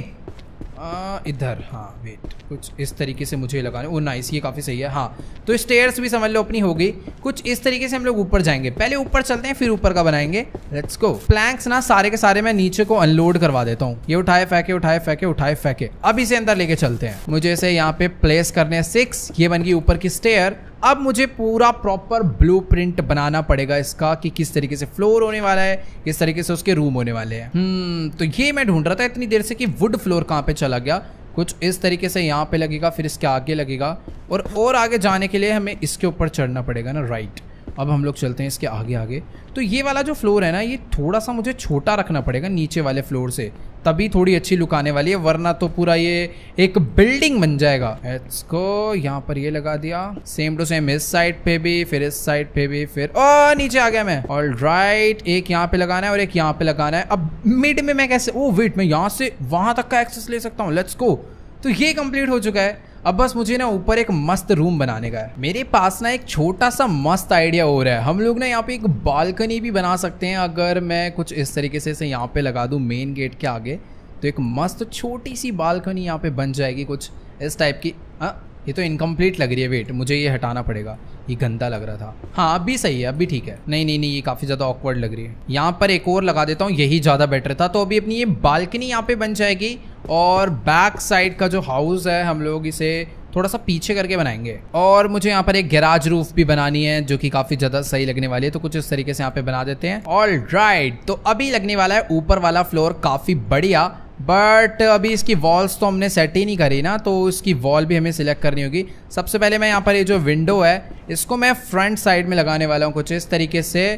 आ, इधर हाँ वेट कुछ इस तरीके से मुझे लगाने वो नाइस ये काफ़ी सही है हाँ तो स्टेयर्स भी समझ लो अपनी हो गई कुछ इस तरीके से हम लोग ऊपर जाएंगे पहले ऊपर चलते हैं फिर ऊपर का बनाएंगे लेट्स गो प्लैंक्स ना सारे के सारे मैं नीचे को अनलोड करवा देता हूँ ये उठाए फेंके उठाए फेंके उठाए फेंके अब इसे अंदर लेके चलते हैं मुझे इसे यहाँ पे प्लेस करने सिक्स ये बन गई ऊपर की स्टेयर अब मुझे पूरा प्रॉपर ब्लू बनाना पड़ेगा इसका कि किस तरीके से फ्लोर होने वाला है किस तरीके से उसके रूम होने वाले हैं हम्म, तो ये मैं ढूंढ रहा था इतनी देर से कि वुड फ्लोर कहाँ पे चला गया कुछ इस तरीके से यहाँ पे लगेगा फिर इसके आगे लगेगा और और आगे जाने के लिए हमें इसके ऊपर चढ़ना पड़ेगा ना राइट अब हम लोग चलते हैं इसके आगे आगे तो ये वाला जो फ्लोर है ना ये थोड़ा सा मुझे छोटा रखना पड़ेगा नीचे वाले फ्लोर से तभी थोड़ी अच्छी लुक आने वाली है वरना तो पूरा ये एक बिल्डिंग बन जाएगा एट्स को यहाँ पर ये लगा दिया सेम टू सेम इस साइड पे भी फिर इस साइड पे भी फिर ओ नीचे आ गया मैं ऑल राइट right, एक यहाँ पे लगाना है और एक यहाँ पे लगाना है अब मिड में मैं कैसे ओ वेट मैं यहाँ से वहां तक का एक्सेस ले सकता हूँ लेट्स गो तो ये कंप्लीट हो चुका है अब बस मुझे ना ऊपर एक मस्त रूम बनाने का है मेरे पास ना एक छोटा सा मस्त आइडिया हो रहा है हम लोग ना यहाँ पे एक बालकनी भी बना सकते हैं अगर मैं कुछ इस तरीके से इसे यहाँ पे लगा दूँ मेन गेट के आगे तो एक मस्त छोटी सी बालकनी यहाँ पे बन जाएगी कुछ इस टाइप की आ, हाँ, ये तो इनकम्प्लीट लग रही है वेट मुझे ये हटाना पड़ेगा ये गंदा लग रहा था हाँ अब भी सही है अब भी ठीक है नहीं नहीं नहीं ये काफ़ी ज़्यादा ऑकवर्ड लग रही है यहाँ पर एक और लगा देता हूँ यही ज़्यादा बेटर था तो अभी अपनी ये बालकनी यहाँ पे बन जाएगी और बैक साइड का जो हाउस है हम लोग इसे थोड़ा सा पीछे करके बनाएंगे और मुझे यहाँ पर एक गैराज रूफ भी बनानी है जो कि काफी ज्यादा सही लगने वाली है तो कुछ इस तरीके से यहाँ पे बना देते हैं ऑल राइट right, तो अभी लगने वाला है ऊपर वाला फ्लोर काफी बढ़िया बट अभी इसकी वॉल्स तो हमने सेट ही नहीं करी ना तो इसकी वॉल भी हमें सिलेक्ट करनी होगी सबसे पहले मैं यहाँ पर ये जो विंडो है इसको मैं फ्रंट साइड में लगाने वाला हूँ कुछ इस तरीके से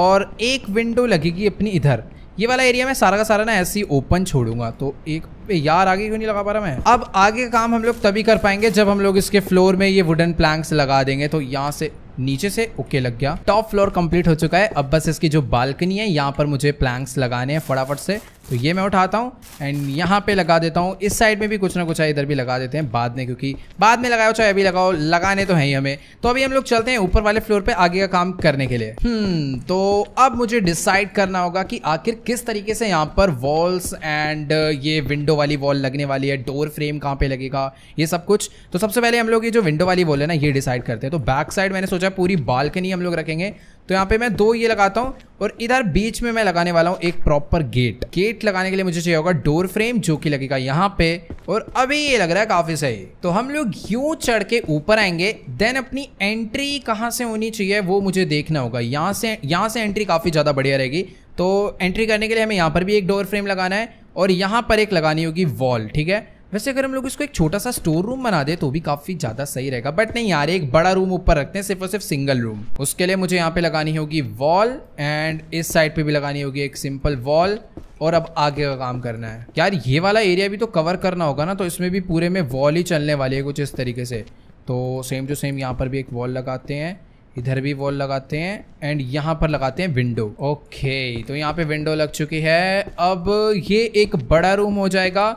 और एक विंडो लगेगी अपनी इधर ये वाला एरिया मैं सारा का सारा ना ऐसे ही ओपन छोड़ूंगा तो एक यार आगे क्यों नहीं लगा पा रहा मैं अब आगे काम हम लोग तभी कर पाएंगे जब हम लोग इसके फ्लोर में ये वुडन प्लैंक्स लगा देंगे तो यहाँ से नीचे से ओके लग गया टॉप फ्लोर कंप्लीट हो चुका है अब बस इसकी जो बालकनी है यहाँ पर मुझे प्लैंक्स लगाने हैं फटाफट से तो ये मैं उठाता हूँ एंड यहाँ पे लगा देता हूँ इस साइड में भी कुछ ना कुछ है इधर भी लगा देते हैं बाद में क्योंकि बाद में लगाओ चाहे अभी लगाओ लगाने तो है ही हमें तो अभी हम लोग चलते हैं ऊपर वाले फ्लोर पे आगे का काम करने के लिए हम्म तो अब मुझे डिसाइड करना होगा कि आखिर किस तरीके से यहाँ पर वॉल्स एंड uh, ये विंडो वाली वॉल लगने वाली है डोर फ्रेम कहाँ पे लगेगा ये सब कुछ तो सबसे पहले हम लोग ये जो विंडो वाली वॉल है ना ये डिसाइड करते हैं तो बैक साइड मैंने सोचा पूरी बालकनी हम लोग रखेंगे तो यहाँ पे मैं दो ये लगाता हूँ और इधर बीच में मैं लगाने वाला हूँ एक प्रॉपर गेट गेट लगाने के लिए मुझे चाहिए होगा डोर फ्रेम जो कि लगेगा यहाँ पे और अभी ये लग रहा है काफी सही तो हम लोग यूं चढ़ के ऊपर आएंगे देन अपनी एंट्री कहाँ से होनी चाहिए वो मुझे देखना होगा यहाँ से यहाँ से एंट्री काफी ज्यादा बढ़िया रहेगी तो एंट्री करने के लिए हमें यहाँ पर भी एक डोर फ्रेम लगाना है और यहाँ पर एक लगानी होगी वॉल ठीक है वैसे अगर हम लोग इसको एक छोटा सा स्टोर रूम बना दे तो भी काफी ज्यादा सही रहेगा बट नहीं यार एक बड़ा रूम ऊपर रखते हैं सिर्फ और सिर्फ सिंगल रूम उसके लिए मुझे यहाँ पे लगानी होगी वॉल एंड इस साइड पे भी लगानी होगी एक सिंपल वॉल और अब आगे का काम करना है यार ये वाला एरिया भी तो कवर करना होगा ना तो इसमें भी पूरे में वॉल ही चलने वाली है कुछ इस तरीके से तो सेम टू सेम यहाँ पर भी एक वॉल लगाते हैं इधर भी वॉल लगाते हैं एंड यहाँ पर लगाते हैं विंडो ओके तो यहाँ पे विंडो लग चुकी है अब ये एक बड़ा रूम हो जाएगा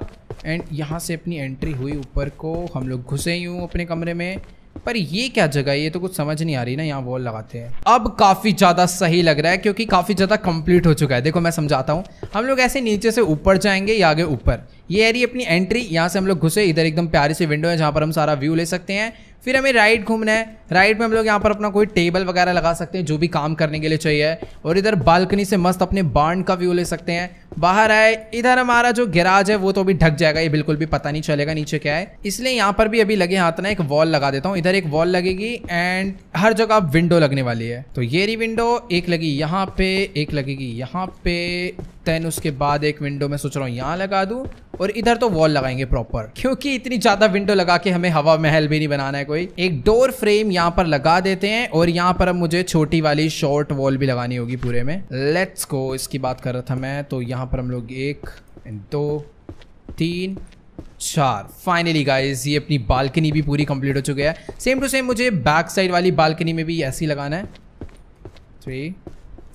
एंड यहाँ से अपनी एंट्री हुई ऊपर को हम लोग घुसे ही हूँ अपने कमरे में पर ये क्या जगह है ये तो कुछ समझ नहीं आ रही ना यहाँ वॉल लगाते हैं अब काफ़ी ज़्यादा सही लग रहा है क्योंकि काफ़ी ज़्यादा कंप्लीट हो चुका है देखो मैं समझाता हूँ हम लोग ऐसे नीचे से ऊपर जाएंगे या आगे ऊपर ये रही अपनी एंट्री यहाँ से हम लोग घुसे इधर एकदम प्यारी सी विंडो है जहाँ पर हम सारा व्यू ले सकते हैं फिर हमें राइट घूमना है राइट में हम लोग यहाँ पर अपना कोई टेबल वगैरह लगा सकते हैं जो भी काम करने के लिए चाहिए और इधर बालकनी से मस्त अपने बार्न का व्यू ले सकते हैं बाहर आए इधर हमारा जो गिराज है वो तो अभी ढक जाएगा ये बिल्कुल भी पता नहीं चलेगा नीचे क्या है इसलिए यहाँ पर भी अभी लगे हाथ ना एक वॉल लगा देता हूँ इधर एक वॉल लगेगी एंड हर जगह विंडो लगने वाली है तो ये रही विंडो एक लगी यहाँ पे एक लगेगी यहाँ पे देन उसके बाद एक विंडो मैं सोच रहा हूँ यहाँ लगा दूँ और इधर तो वॉल लगाएंगे प्रॉपर क्योंकि इतनी ज़्यादा विंडो लगा के हमें हवा महल भी नहीं बनाना है कोई एक डोर फ्रेम यहाँ पर लगा देते हैं और यहाँ पर अब मुझे छोटी वाली शॉर्ट वॉल भी लगानी होगी पूरे में लेट्स को इसकी बात कर रहा था मैं तो यहाँ पर हम लोग एक दो तीन चार फाइनली गाइज ये अपनी बालकनी भी पूरी कंप्लीट हो चुकी है सेम टू सेम मुझे बैक साइड वाली बालकनी में भी ऐसी लगाना है थ्री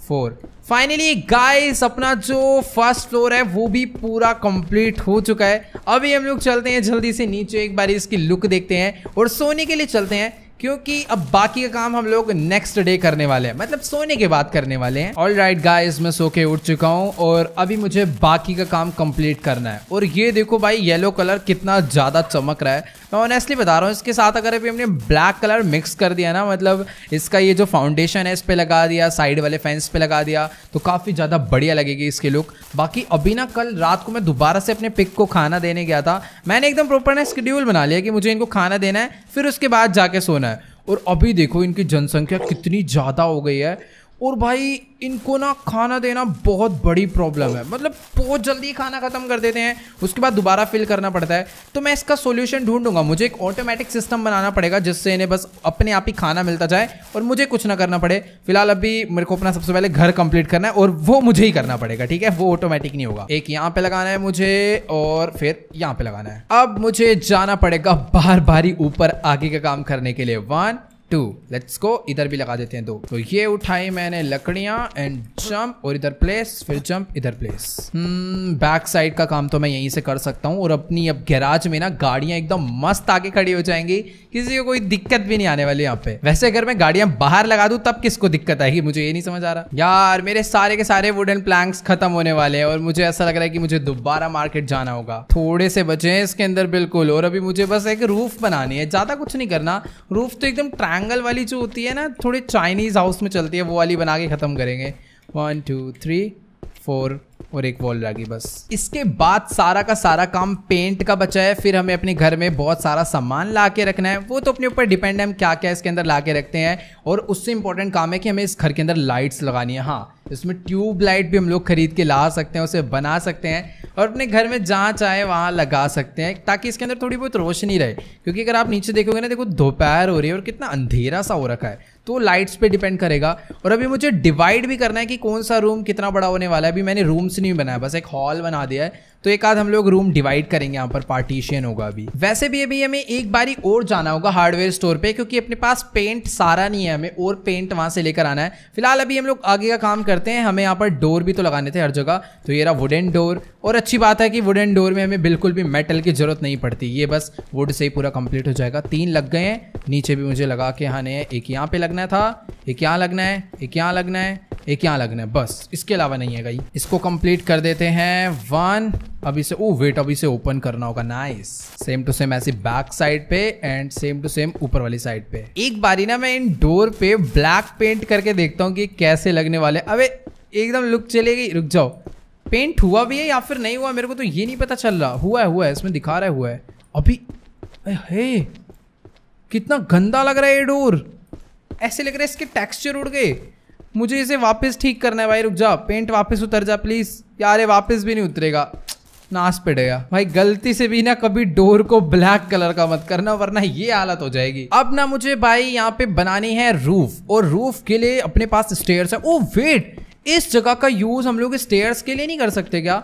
फोर फाइनली गाइस अपना जो फर्स्ट फ्लोर है वो भी पूरा कंप्लीट हो चुका है अभी हम लोग चलते हैं जल्दी से नीचे एक बार इसकी लुक देखते हैं और सोने के लिए चलते हैं क्योंकि अब बाकी का काम हम लोग नेक्स्ट डे करने वाले हैं मतलब सोने के बाद करने वाले हैं ऑल राइट गाइस मैं सो के उठ चुका हूँ और अभी मुझे बाकी का काम कंप्लीट करना है और ये देखो भाई येलो कलर कितना ज़्यादा चमक रहा है मैं ऑनेस्टली बता रहा हूँ इसके साथ अगर अभी हमने ब्लैक कलर मिक्स कर दिया ना मतलब इसका ये जो फाउंडेशन है इस पर लगा दिया साइड वाले फैंस पे लगा दिया तो काफ़ी ज़्यादा बढ़िया लगेगी इसके लुक बाकी अभी ना कल रात को मैं दोबारा से अपने पिक को खाना देने गया था मैंने एकदम प्रॉपर ना स्कड्यूल बना लिया कि मुझे इनको खाना देना है फिर उसके बाद जाके सोना और अभी देखो इनकी जनसंख्या कितनी ज़्यादा हो गई है और भाई इनको ना खाना देना बहुत बड़ी प्रॉब्लम है मतलब बहुत जल्दी खाना ख़त्म कर देते हैं उसके बाद दोबारा फिल करना पड़ता है तो मैं इसका सोल्यूशन ढूंढूंगा मुझे एक ऑटोमेटिक सिस्टम बनाना पड़ेगा जिससे इन्हें बस अपने आप ही खाना मिलता जाए और मुझे कुछ ना करना पड़े फिलहाल अभी मेरे को अपना सबसे पहले घर कंप्लीट करना है और वो मुझे ही करना पड़ेगा ठीक है वो ऑटोमेटिक नहीं होगा एक यहाँ पे लगाना है मुझे और फिर यहाँ पे लगाना है अब मुझे जाना पड़ेगा बार बारी ऊपर आगे का काम करने के लिए वन टू लेट्स गो इधर भी लगा देते हैं दो तो ये उठाई मैंने लकड़ियां एंड जंप और इधर प्लेस फिर जंप इधर प्लेस बैक साइड का काम तो मैं यहीं से कर सकता हूँ और अपनी अब गैराज में ना गाड़ियां एकदम मस्त आगे खड़ी हो जाएंगी किसी को कोई दिक्कत भी नहीं आने वाली यहाँ पे वैसे अगर मैं गाड़ियां बाहर लगा दू तब किसको दिक्कत आएगी मुझे ये नहीं समझ आ रहा यार मेरे सारे के सारे वुडन प्लैंक खत्म होने वाले हैं और मुझे ऐसा लग रहा है कि मुझे दोबारा मार्केट जाना होगा थोड़े से बचे हैं इसके अंदर बिल्कुल और अभी मुझे बस एक रूफ बनानी है ज्यादा कुछ नहीं करना रूफ तो एकदम ट्राइंगल वाली जो होती है ना थोड़ी चाइनीज हाउस में चलती है वो वाली बना के खत्म करेंगे वन टू थ्री फोर और एक वॉल लगी बस इसके बाद सारा का सारा काम पेंट का बचा है फिर हमें अपने घर में बहुत सारा सामान ला के रखना है वो तो अपने ऊपर डिपेंड है हम क्या क्या इसके अंदर ला के रखते हैं और उससे इंपॉर्टेंट काम है कि हमें इस घर के अंदर लाइट्स लगानी है हाँ इसमें ट्यूब लाइट भी हम लोग खरीद के ला सकते हैं उसे बना सकते हैं और अपने घर में जहाँ चाहे वहाँ लगा सकते हैं ताकि इसके अंदर थोड़ी बहुत रोशनी रहे क्योंकि अगर आप नीचे देखोगे ना देखो दोपहर हो रही है और कितना अंधेरा सा हो रखा है तो लाइट्स पे डिपेंड करेगा और अभी मुझे डिवाइड भी करना है कि कौन सा रूम कितना बड़ा होने वाला है अभी मैंने रूम्स नहीं बनाया बस एक हॉल बना दिया है तो एक आध हम लोग रूम डिवाइड करेंगे यहाँ पर पार्टीशन होगा अभी वैसे भी अभी हमें एक बारी और जाना होगा हार्डवेयर स्टोर पे क्योंकि अपने पास पेंट सारा नहीं है हमें और पेंट वहाँ से लेकर आना है फिलहाल अभी हम लोग आगे का काम करते हैं हमें यहाँ पर डोर भी तो लगाने थे हर जगह तो ये रहा वुडन डोर और अच्छी बात है कि वुडन डोर में हमें बिल्कुल भी मेटल की जरूरत नहीं पड़ती ये बस वुड से ही पूरा कंप्लीट हो जाएगा तीन लग गए हैं नीचे भी मुझे लगा के आने हाँ, हैं एक यहाँ पे लगना था एक यहाँ लगना है एक यहाँ लगना है एक यहाँ लगना है बस इसके अलावा नहीं है गई इसको कंप्लीट कर देते हैं वन अभी से ओ वेट अभी से ओपन करना होगा नाइस सेम टू सेम ऐसे बैक साइड पे एंड सेम टू सेम ऊपर वाली साइड पे एक बारी ना मैं इन डोर पे ब्लैक पेंट करके देखता हूँ कि कैसे लगने वाले अबे एकदम लुक चलेगी रुक जाओ पेंट हुआ भी है या फिर नहीं हुआ मेरे को तो ये नहीं पता चल रहा हुआ है हुआ है इसमें दिखा रहा है हुआ है अभी हे कितना गंदा लग रहा है ये डोर ऐसे लग रहा है इसके टेक्सचर उड़ गए मुझे इसे वापस ठीक करना है भाई रुक जा पेंट वापस उतर जा प्लीज़ यार ये वापस भी नहीं उतरेगा नाश पड़ेगा भाई गलती से भी ना कभी डोर को ब्लैक कलर का मत करना वरना ये हालत हो जाएगी अब ना मुझे भाई यहाँ पे बनानी है रूफ और रूफ के लिए अपने पास स्टेयर्स है ओ oh, वेट इस जगह का यूज हम लोग स्टेयर्स के लिए नहीं कर सकते क्या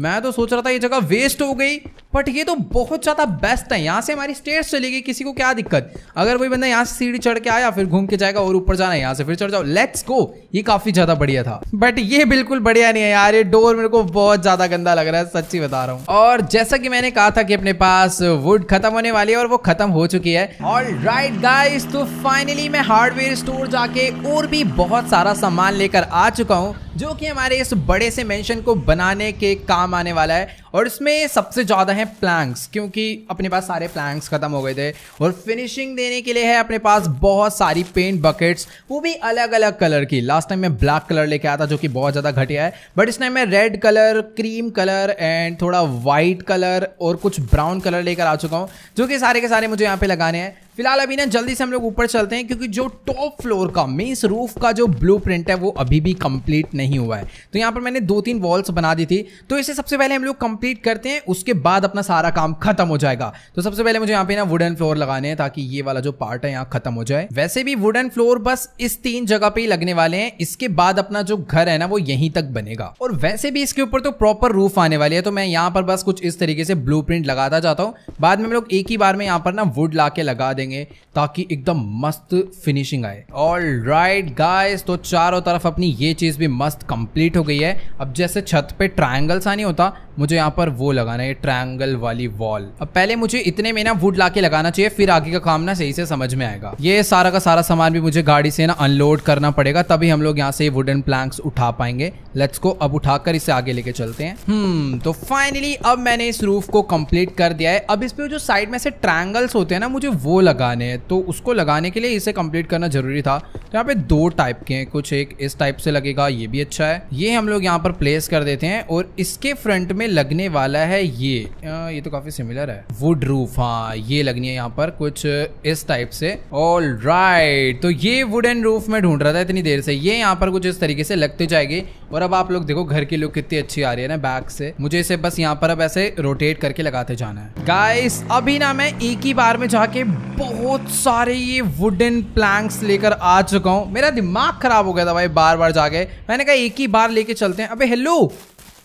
मैं तो सोच रहा था ये जगह वेस्ट हो गई बट ये तो बहुत ज़्यादा बेस्ट है यहाँ से हमारी स्टेट्स चली गई किसी को क्या दिक्कत अगर कोई बंदा यहाँ से सीढ़ी चढ़ के आया फिर घूम के जाएगा और ऊपर जाना है यहाँ से फिर चढ़ जाओ लेट्स गो ये काफ़ी ज़्यादा बढ़िया था बट ये बिल्कुल बढ़िया नहीं है यार ये डोर मेरे को बहुत ज़्यादा गंदा लग रहा है सच्ची बता रहा हूँ और जैसा कि मैंने कहा था कि अपने पास वुड खत्म होने वाली है और वो खत्म हो चुकी है और राइट गाइज तो फाइनली मैं हार्डवेयर स्टोर जाके और भी बहुत सारा सामान लेकर आ चुका हूँ जो कि हमारे इस बड़े से मेंशन को बनाने के काम काम आने वाला है और इसमें सबसे ज़्यादा है प्लैंक्स क्योंकि अपने पास सारे प्लैंक्स ख़त्म हो गए थे और फिनिशिंग देने के लिए है अपने पास बहुत सारी पेंट बकेट्स वो भी अलग अलग कलर की लास्ट टाइम मैं ब्लैक कलर लेके आया था जो कि बहुत ज़्यादा घटिया है बट इस टाइम मैं red colour cream colour and थोड़ा वाइट कलर और कुछ ब्राउन कलर लेकर आ चुका हूँ जो कि सारे के सारे मुझे यहाँ पे लगाने हैं फिलहाल अभी ना जल्दी से हम लोग ऊपर चलते हैं क्योंकि जो टॉप फ्लोर का मीन्स रूफ का जो ब्लू है वो अभी भी कंप्लीट नहीं हुआ है तो यहाँ पर मैंने दो तीन वॉल्स बना दी थी तो इसे सबसे पहले हम लोग कंप्लीट करते हैं उसके बाद अपना सारा काम खत्म हो जाएगा तो सबसे पहले मुझे यहाँ पे ना वुडन फ्लोर लगाने हैं ताकि ये वाला जो पार्ट है यहाँ खत्म हो जाए वैसे भी वुडन फ्लोर बस इस तीन जगह पे ही लगने वाले हैं इसके बाद अपना जो घर है ना वो यहीं तक बनेगा और वैसे भी इसके ऊपर तो प्रॉपर रूफ आने वाली है तो मैं यहाँ पर बस कुछ इस तरीके से ब्लू लगाता जाता हूँ बाद में हम लोग एक ही बार में यहाँ पर ना वुड ला लगा देंगे देंगे ताकि एकदम मस्त फिनिशिंग आए ऑल राइट गाइस तो चारों तरफ अपनी ये चीज़ भी मस्त कंप्लीट हो गई है अब जैसे छत पे ट्रायंगल्स सा नहीं होता मुझे यहाँ पर वो लगाना है ट्रायंगल वाली वॉल अब पहले मुझे इतने में ना वुड ला लगाना चाहिए फिर आगे का काम ना सही से समझ में आएगा ये सारा का सारा सामान भी मुझे गाड़ी से ना अनलोड करना पड़ेगा तभी हम लोग यहाँ से वुडन प्लैंक्स उठा पाएंगे लेट्स को अब उठाकर इसे आगे लेके चलते हैं हम्म तो फाइनली अब मैंने इस रूफ को कम्प्लीट कर दिया है अब इस पे जो साइड में से ट्रायंगल्स होते हैं ना मुझे वो लगाने हैं तो उसको लगाने के लिए इसे कम्प्लीट करना जरूरी था तो यहाँ पे दो टाइप के हैं कुछ एक इस टाइप से लगेगा ये भी अच्छा है ये हम लोग यहाँ पर प्लेस कर देते हैं और इसके फ्रंट में में लगने वाला है ये आ, ये तो काफी सिमिलर है वुड रूफ हाँ ये लगनी है यहाँ पर कुछ इस टाइप से ऑल राइट right, तो ये वुडन रूफ में ढूंढ रहा था इतनी देर से ये यहाँ पर कुछ इस तरीके से लगते जाएगी और अब आप लोग देखो घर की लुक कितनी अच्छी आ रही है ना बैक से मुझे इसे बस यहाँ पर अब ऐसे रोटेट करके लगाते जाना है गाइस अभी ना मैं एक ही बार में जाके बहुत सारे ये वुडन प्लैंक्स लेकर आ चुका हूँ मेरा दिमाग खराब हो गया था भाई बार बार जाके मैंने कहा एक ही बार लेके चलते हैं अबे हेलो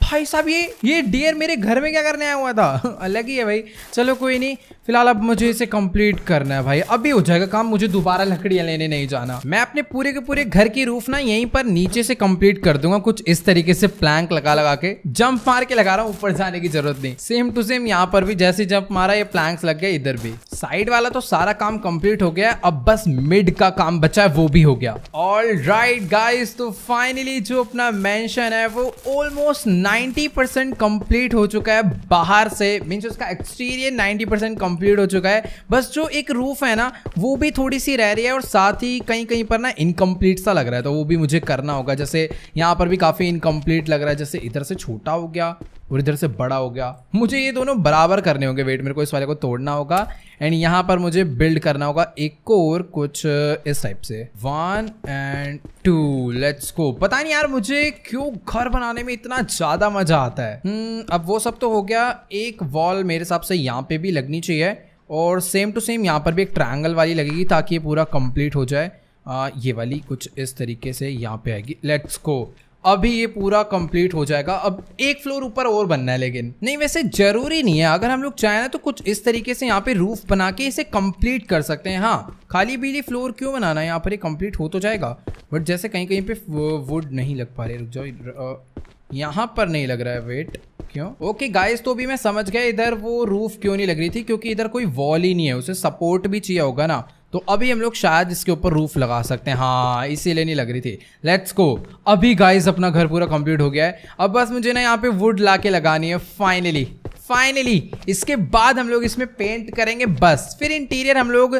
भाई साहब ये ये डियर मेरे घर में क्या करने आया हुआ था अलग ही है भाई चलो कोई नहीं फिलहाल अब मुझे इसे कंप्लीट करना है भाई अभी हो जाएगा काम मुझे दोबारा लकड़ियां लेने नहीं जाना मैं अपने पूरे के पूरे घर की रूफ ना यहीं पर नीचे से कंप्लीट कर दूंगा कुछ इस तरीके से प्लैंक लगा लगा के जंप मार के लगा रहा हूँ ऊपर जाने की जरूरत नहीं सेम टू सेम यहाँ पर भी जैसे जंप मारा ये प्लैंक लग गया इधर भी साइड वाला तो सारा काम कम्प्लीट हो गया अब बस मिड का काम बचा है वो भी हो गया ऑल राइट गाइज तो फाइनली जो अपना मैंशन है वो ऑलमोस्ट नाइनटी परसेंट हो चुका है बाहर से मीन्स उसका एक्सटीरियर नाइनटी परसेंट कंप्लीट हो चुका है बस जो एक रूफ है ना वो भी थोड़ी सी रह रही है और साथ ही कहीं कहीं पर ना इनकम्प्लीट सा लग रहा है तो वो भी मुझे करना होगा जैसे यहाँ पर भी काफ़ी इनकम्प्लीट लग रहा है जैसे इधर से छोटा हो गया और इधर से बड़ा हो गया मुझे ये दोनों बराबर करने होंगे वेट मेरे को इस वाले को तोड़ना होगा एंड यहाँ पर मुझे बिल्ड करना होगा एक और कुछ uh, इस टाइप से one and two let's go पता नहीं यार मुझे क्यों घर बनाने में इतना ज्यादा मजा आता है hmm, अब वो सब तो हो गया एक वॉल मेरे हिसाब से यहाँ पे भी लगनी चाहिए और सेम टू सेम यहाँ पर भी एक ट्राइंगल वाली लगेगी ताकि ये पूरा कम्प्लीट हो जाए आ, uh, ये वाली कुछ इस तरीके से यहाँ पे आएगी लेट्स को अभी ये पूरा कंप्लीट हो जाएगा अब एक फ्लोर ऊपर और बनना है लेकिन नहीं वैसे जरूरी नहीं है अगर हम लोग चाहें ना तो कुछ इस तरीके से यहाँ पे रूफ बना के इसे कंप्लीट कर सकते हैं हाँ खाली बिजली फ्लोर क्यों बनाना है यहाँ पर ये कंप्लीट हो तो जाएगा बट जैसे कहीं कहीं पे वुड नहीं लग पा रही रुक जाओ यहाँ पर नहीं लग रहा है वेट क्यों ओके गाइस तो भी मैं समझ गया इधर वो रूफ क्यों नहीं लग रही थी क्योंकि इधर कोई वॉल ही नहीं है उसे सपोर्ट भी चाहिए होगा ना तो अभी हम लोग शायद इसके ऊपर रूफ लगा सकते हैं हाँ इसीलिए नहीं लग रही थी लेट्स गो अभी गाइस अपना घर पूरा कंप्लीट हो गया है अब बस मुझे ना यहाँ पे वुड ला के लगानी है फाइनली फाइनली इसके बाद हम लोग इसमें पेंट करेंगे बस फिर इंटीरियर हम लोग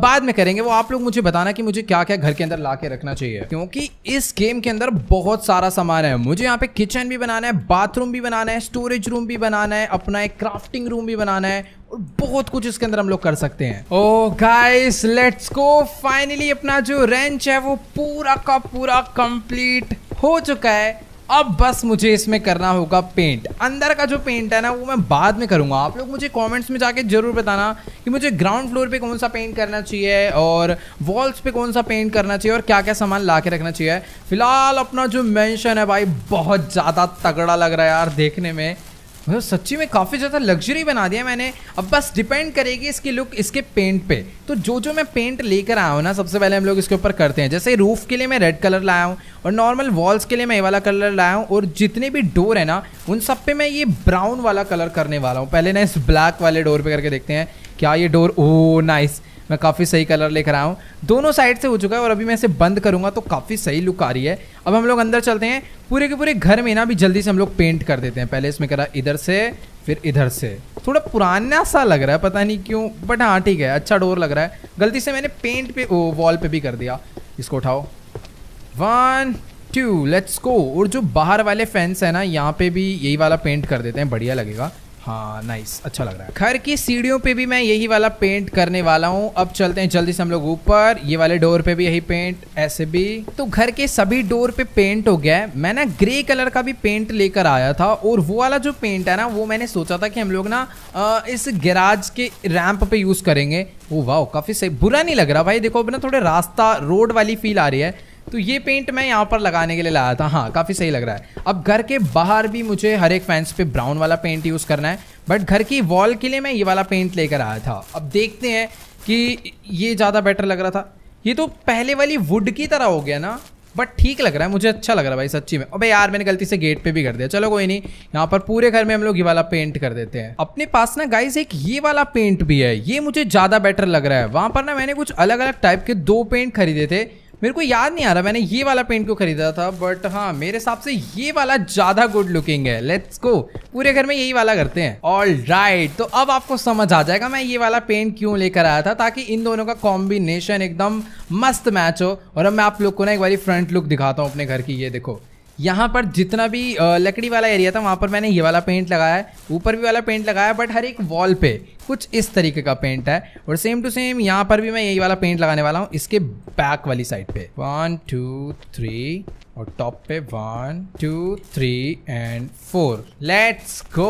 बाद में करेंगे वो आप लोग मुझे बताना कि मुझे क्या क्या घर के अंदर ला के रखना चाहिए क्योंकि इस गेम के अंदर बहुत सारा सामान है मुझे यहाँ पे किचन भी बनाना है बाथरूम भी बनाना है स्टोरेज रूम भी बनाना है अपना एक क्राफ्टिंग रूम भी बनाना है और बहुत कुछ इसके अंदर हम लोग कर सकते हैं oh guys let's go finally अपना जो रेंच है वो पूरा का पूरा कंप्लीट हो चुका है अब बस मुझे इसमें करना होगा पेंट अंदर का जो पेंट है ना वो मैं बाद में करूंगा आप लोग मुझे कमेंट्स में जाके ज़रूर बताना कि मुझे ग्राउंड फ्लोर पे कौन सा पेंट करना चाहिए और वॉल्स पे कौन सा पेंट करना चाहिए और क्या क्या सामान ला के रखना चाहिए फ़िलहाल अपना जो मेंशन है भाई बहुत ज़्यादा तगड़ा लग रहा है यार देखने में मतलब सच्ची में काफ़ी ज़्यादा लग्जरी बना दिया मैंने अब बस डिपेंड करेगी इसकी लुक इसके पेंट पे तो जो जो मैं पेंट लेकर आया हूँ ना सबसे पहले हम लोग इसके ऊपर करते हैं जैसे रूफ़ के लिए मैं रेड कलर लाया हूँ और नॉर्मल वॉल्स के लिए मैं ये वाला कलर लाया हूँ और जितने भी डोर है ना उन सब पे मैं ये ब्राउन वाला कलर करने वाला हूँ पहले ना इस ब्लैक वाले डोर पर करके देखते हैं क्या ये डोर ओ नाइस मैं काफ़ी सही कलर लेकर आया हूँ दोनों साइड से हो चुका है और अभी मैं इसे बंद करूँगा तो काफ़ी सही लुक आ रही है अब हम लोग अंदर चलते हैं पूरे के पूरे घर में ना भी जल्दी से हम लोग पेंट कर देते हैं पहले इसमें करा इधर से फिर इधर से थोड़ा पुराना सा लग रहा है पता नहीं क्यों बट हाँ ठीक है अच्छा डोर लग रहा है गलती से मैंने पेंट पे ओ वॉल पे भी कर दिया इसको उठाओ वन टू लेट्स गो और जो बाहर वाले फैंस हैं ना यहाँ पे भी यही वाला पेंट कर देते हैं बढ़िया लगेगा हाँ नाइस अच्छा लग रहा है घर की सीढ़ियों पे भी मैं यही वाला पेंट करने वाला हूँ अब चलते हैं जल्दी से हम लोग ऊपर ये वाले डोर पे भी यही पेंट ऐसे भी तो घर के सभी डोर पे पेंट हो गया है मैं ना ग्रे कलर का भी पेंट लेकर आया था और वो वाला जो पेंट है ना वो मैंने सोचा था कि हम लोग ना इस गैराज के रैम्प पे यूज करेंगे वो वाह काफी सही बुरा नहीं लग रहा भाई देखो अब ना थोड़े रास्ता रोड वाली फील आ रही है तो ये पेंट मैं यहाँ पर लगाने के लिए लाया था हाँ काफ़ी सही लग रहा है अब घर के बाहर भी मुझे हर एक फैंस पे ब्राउन वाला पेंट यूज़ करना है बट घर की वॉल के लिए मैं ये वाला पेंट लेकर आया था अब देखते हैं कि ये ज़्यादा बेटर लग रहा था ये तो पहले वाली वुड की तरह हो गया ना बट ठीक लग रहा है मुझे अच्छा लग रहा है भाई सच्ची में अबे यार मैंने गलती से गेट पे भी कर दिया चलो कोई नहीं यहाँ पर पूरे घर में हम लोग ये वाला पेंट कर देते हैं अपने पास ना गाइस एक ये वाला पेंट भी है ये मुझे ज़्यादा बेटर लग रहा है वहाँ पर ना मैंने कुछ अलग अलग टाइप के दो पेंट खरीदे थे मेरे को याद नहीं आ रहा मैंने ये वाला पेंट को खरीदा था बट हाँ मेरे हिसाब से ये वाला ज्यादा गुड लुकिंग है लेट्स गो पूरे घर में यही वाला करते हैं ऑल राइट right, तो अब आपको समझ आ जाएगा मैं ये वाला पेंट क्यों लेकर आया था ताकि इन दोनों का कॉम्बिनेशन एकदम मस्त मैच हो और अब मैं आप लोग को ना एक बार फ्रंट लुक दिखाता हूँ अपने घर की ये देखो यहाँ पर जितना भी लकड़ी वाला एरिया था वहाँ पर मैंने ये वाला पेंट लगाया है ऊपर भी वाला पेंट लगाया बट हर एक वॉल पे कुछ इस तरीके का पेंट है और सेम टू सेम यहाँ पर भी मैं यही वाला पेंट लगाने वाला हूँ इसके बैक वाली साइड पे वन टू थ्री और टॉप पे one two three and four let's go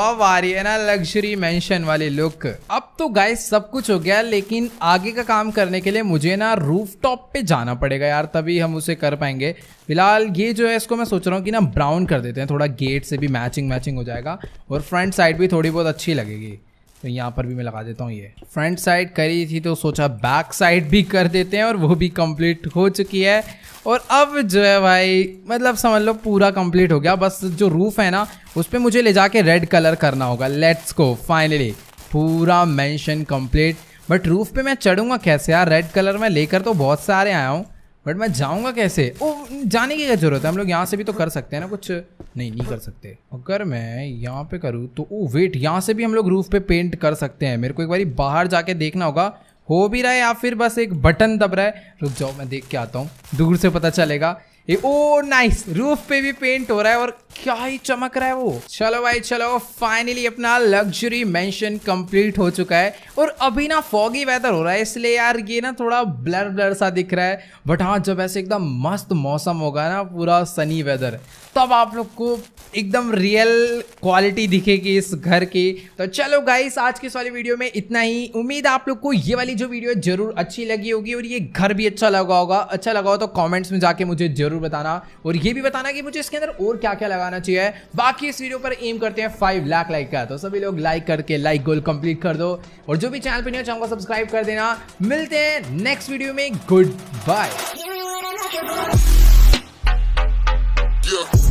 अब आ रही है ना लग्जरी मेंशन वाली लुक अब तो गाय सब कुछ हो गया लेकिन आगे का काम करने के लिए मुझे ना रूफ टॉप पे जाना पड़ेगा यार तभी हम उसे कर पाएंगे फिलहाल ये जो है इसको मैं सोच रहा हूँ कि ना ब्राउन कर देते हैं थोड़ा गेट से भी मैचिंग मैचिंग हो जाएगा और फ्रंट साइड भी थोड़ी बहुत अच्छी लगेगी तो यहाँ पर भी मैं लगा देता हूँ ये फ्रंट साइड करी थी तो सोचा बैक साइड भी कर देते हैं और वो भी कंप्लीट हो चुकी है और अब जो है भाई मतलब समझ लो पूरा कंप्लीट हो गया बस जो रूफ़ है ना उस पर मुझे ले जाके रेड कलर करना होगा लेट्स को फाइनली पूरा मेंशन कंप्लीट बट रूफ़ पे मैं चढ़ूँगा कैसे यार रेड कलर में लेकर तो बहुत सारे आया हूँ बट मैं जाऊँगा कैसे ओ जाने की क्या जरूरत है हम लोग यहाँ से भी तो कर सकते हैं ना कुछ नहीं नहीं कर सकते अगर मैं यहाँ पे करूँ तो ओ वेट यहाँ से भी हम लोग रूफ पे पेंट कर सकते हैं मेरे को एक बार बाहर जाके देखना होगा हो भी रहा है या फिर बस एक बटन दब रहा है रुक जाओ मैं देख के आता हूँ दूर से पता चलेगा ए ओ नाइस रूफ पे भी पेंट हो रहा है और क्या ही चमक रहा है वो चलो भाई चलो फाइनली अपना लग्जरी मेंशन कंप्लीट हो चुका है और अभी ना फॉगी वेदर हो रहा है इसलिए यार ये ना थोड़ा ब्लर ब्लर सा दिख रहा है बट हाँ जब ऐसे एकदम मस्त मौसम होगा ना पूरा सनी वेदर तब आप लोग को एकदम रियल क्वालिटी दिखेगी इस घर की तो चलो गाइस आज की इस वाली वीडियो में इतना ही उम्मीद आप लोग को ये वाली जो वीडियो जरूर अच्छी लगी होगी और ये घर भी अच्छा लगा होगा अच्छा लगा हो तो कॉमेंट्स में जाके मुझे जरूर बताना और ये भी बताना कि मुझे इसके अंदर और क्या क्या लगा लगाना चाहिए बाकी इस वीडियो पर एम करते हैं फाइव लाख लाइक का तो सभी लोग लाइक करके लाइक गोल कंप्लीट कर दो और जो भी चैनल पर नहीं चाहूंगा सब्सक्राइब कर देना मिलते हैं नेक्स्ट वीडियो में गुड बाय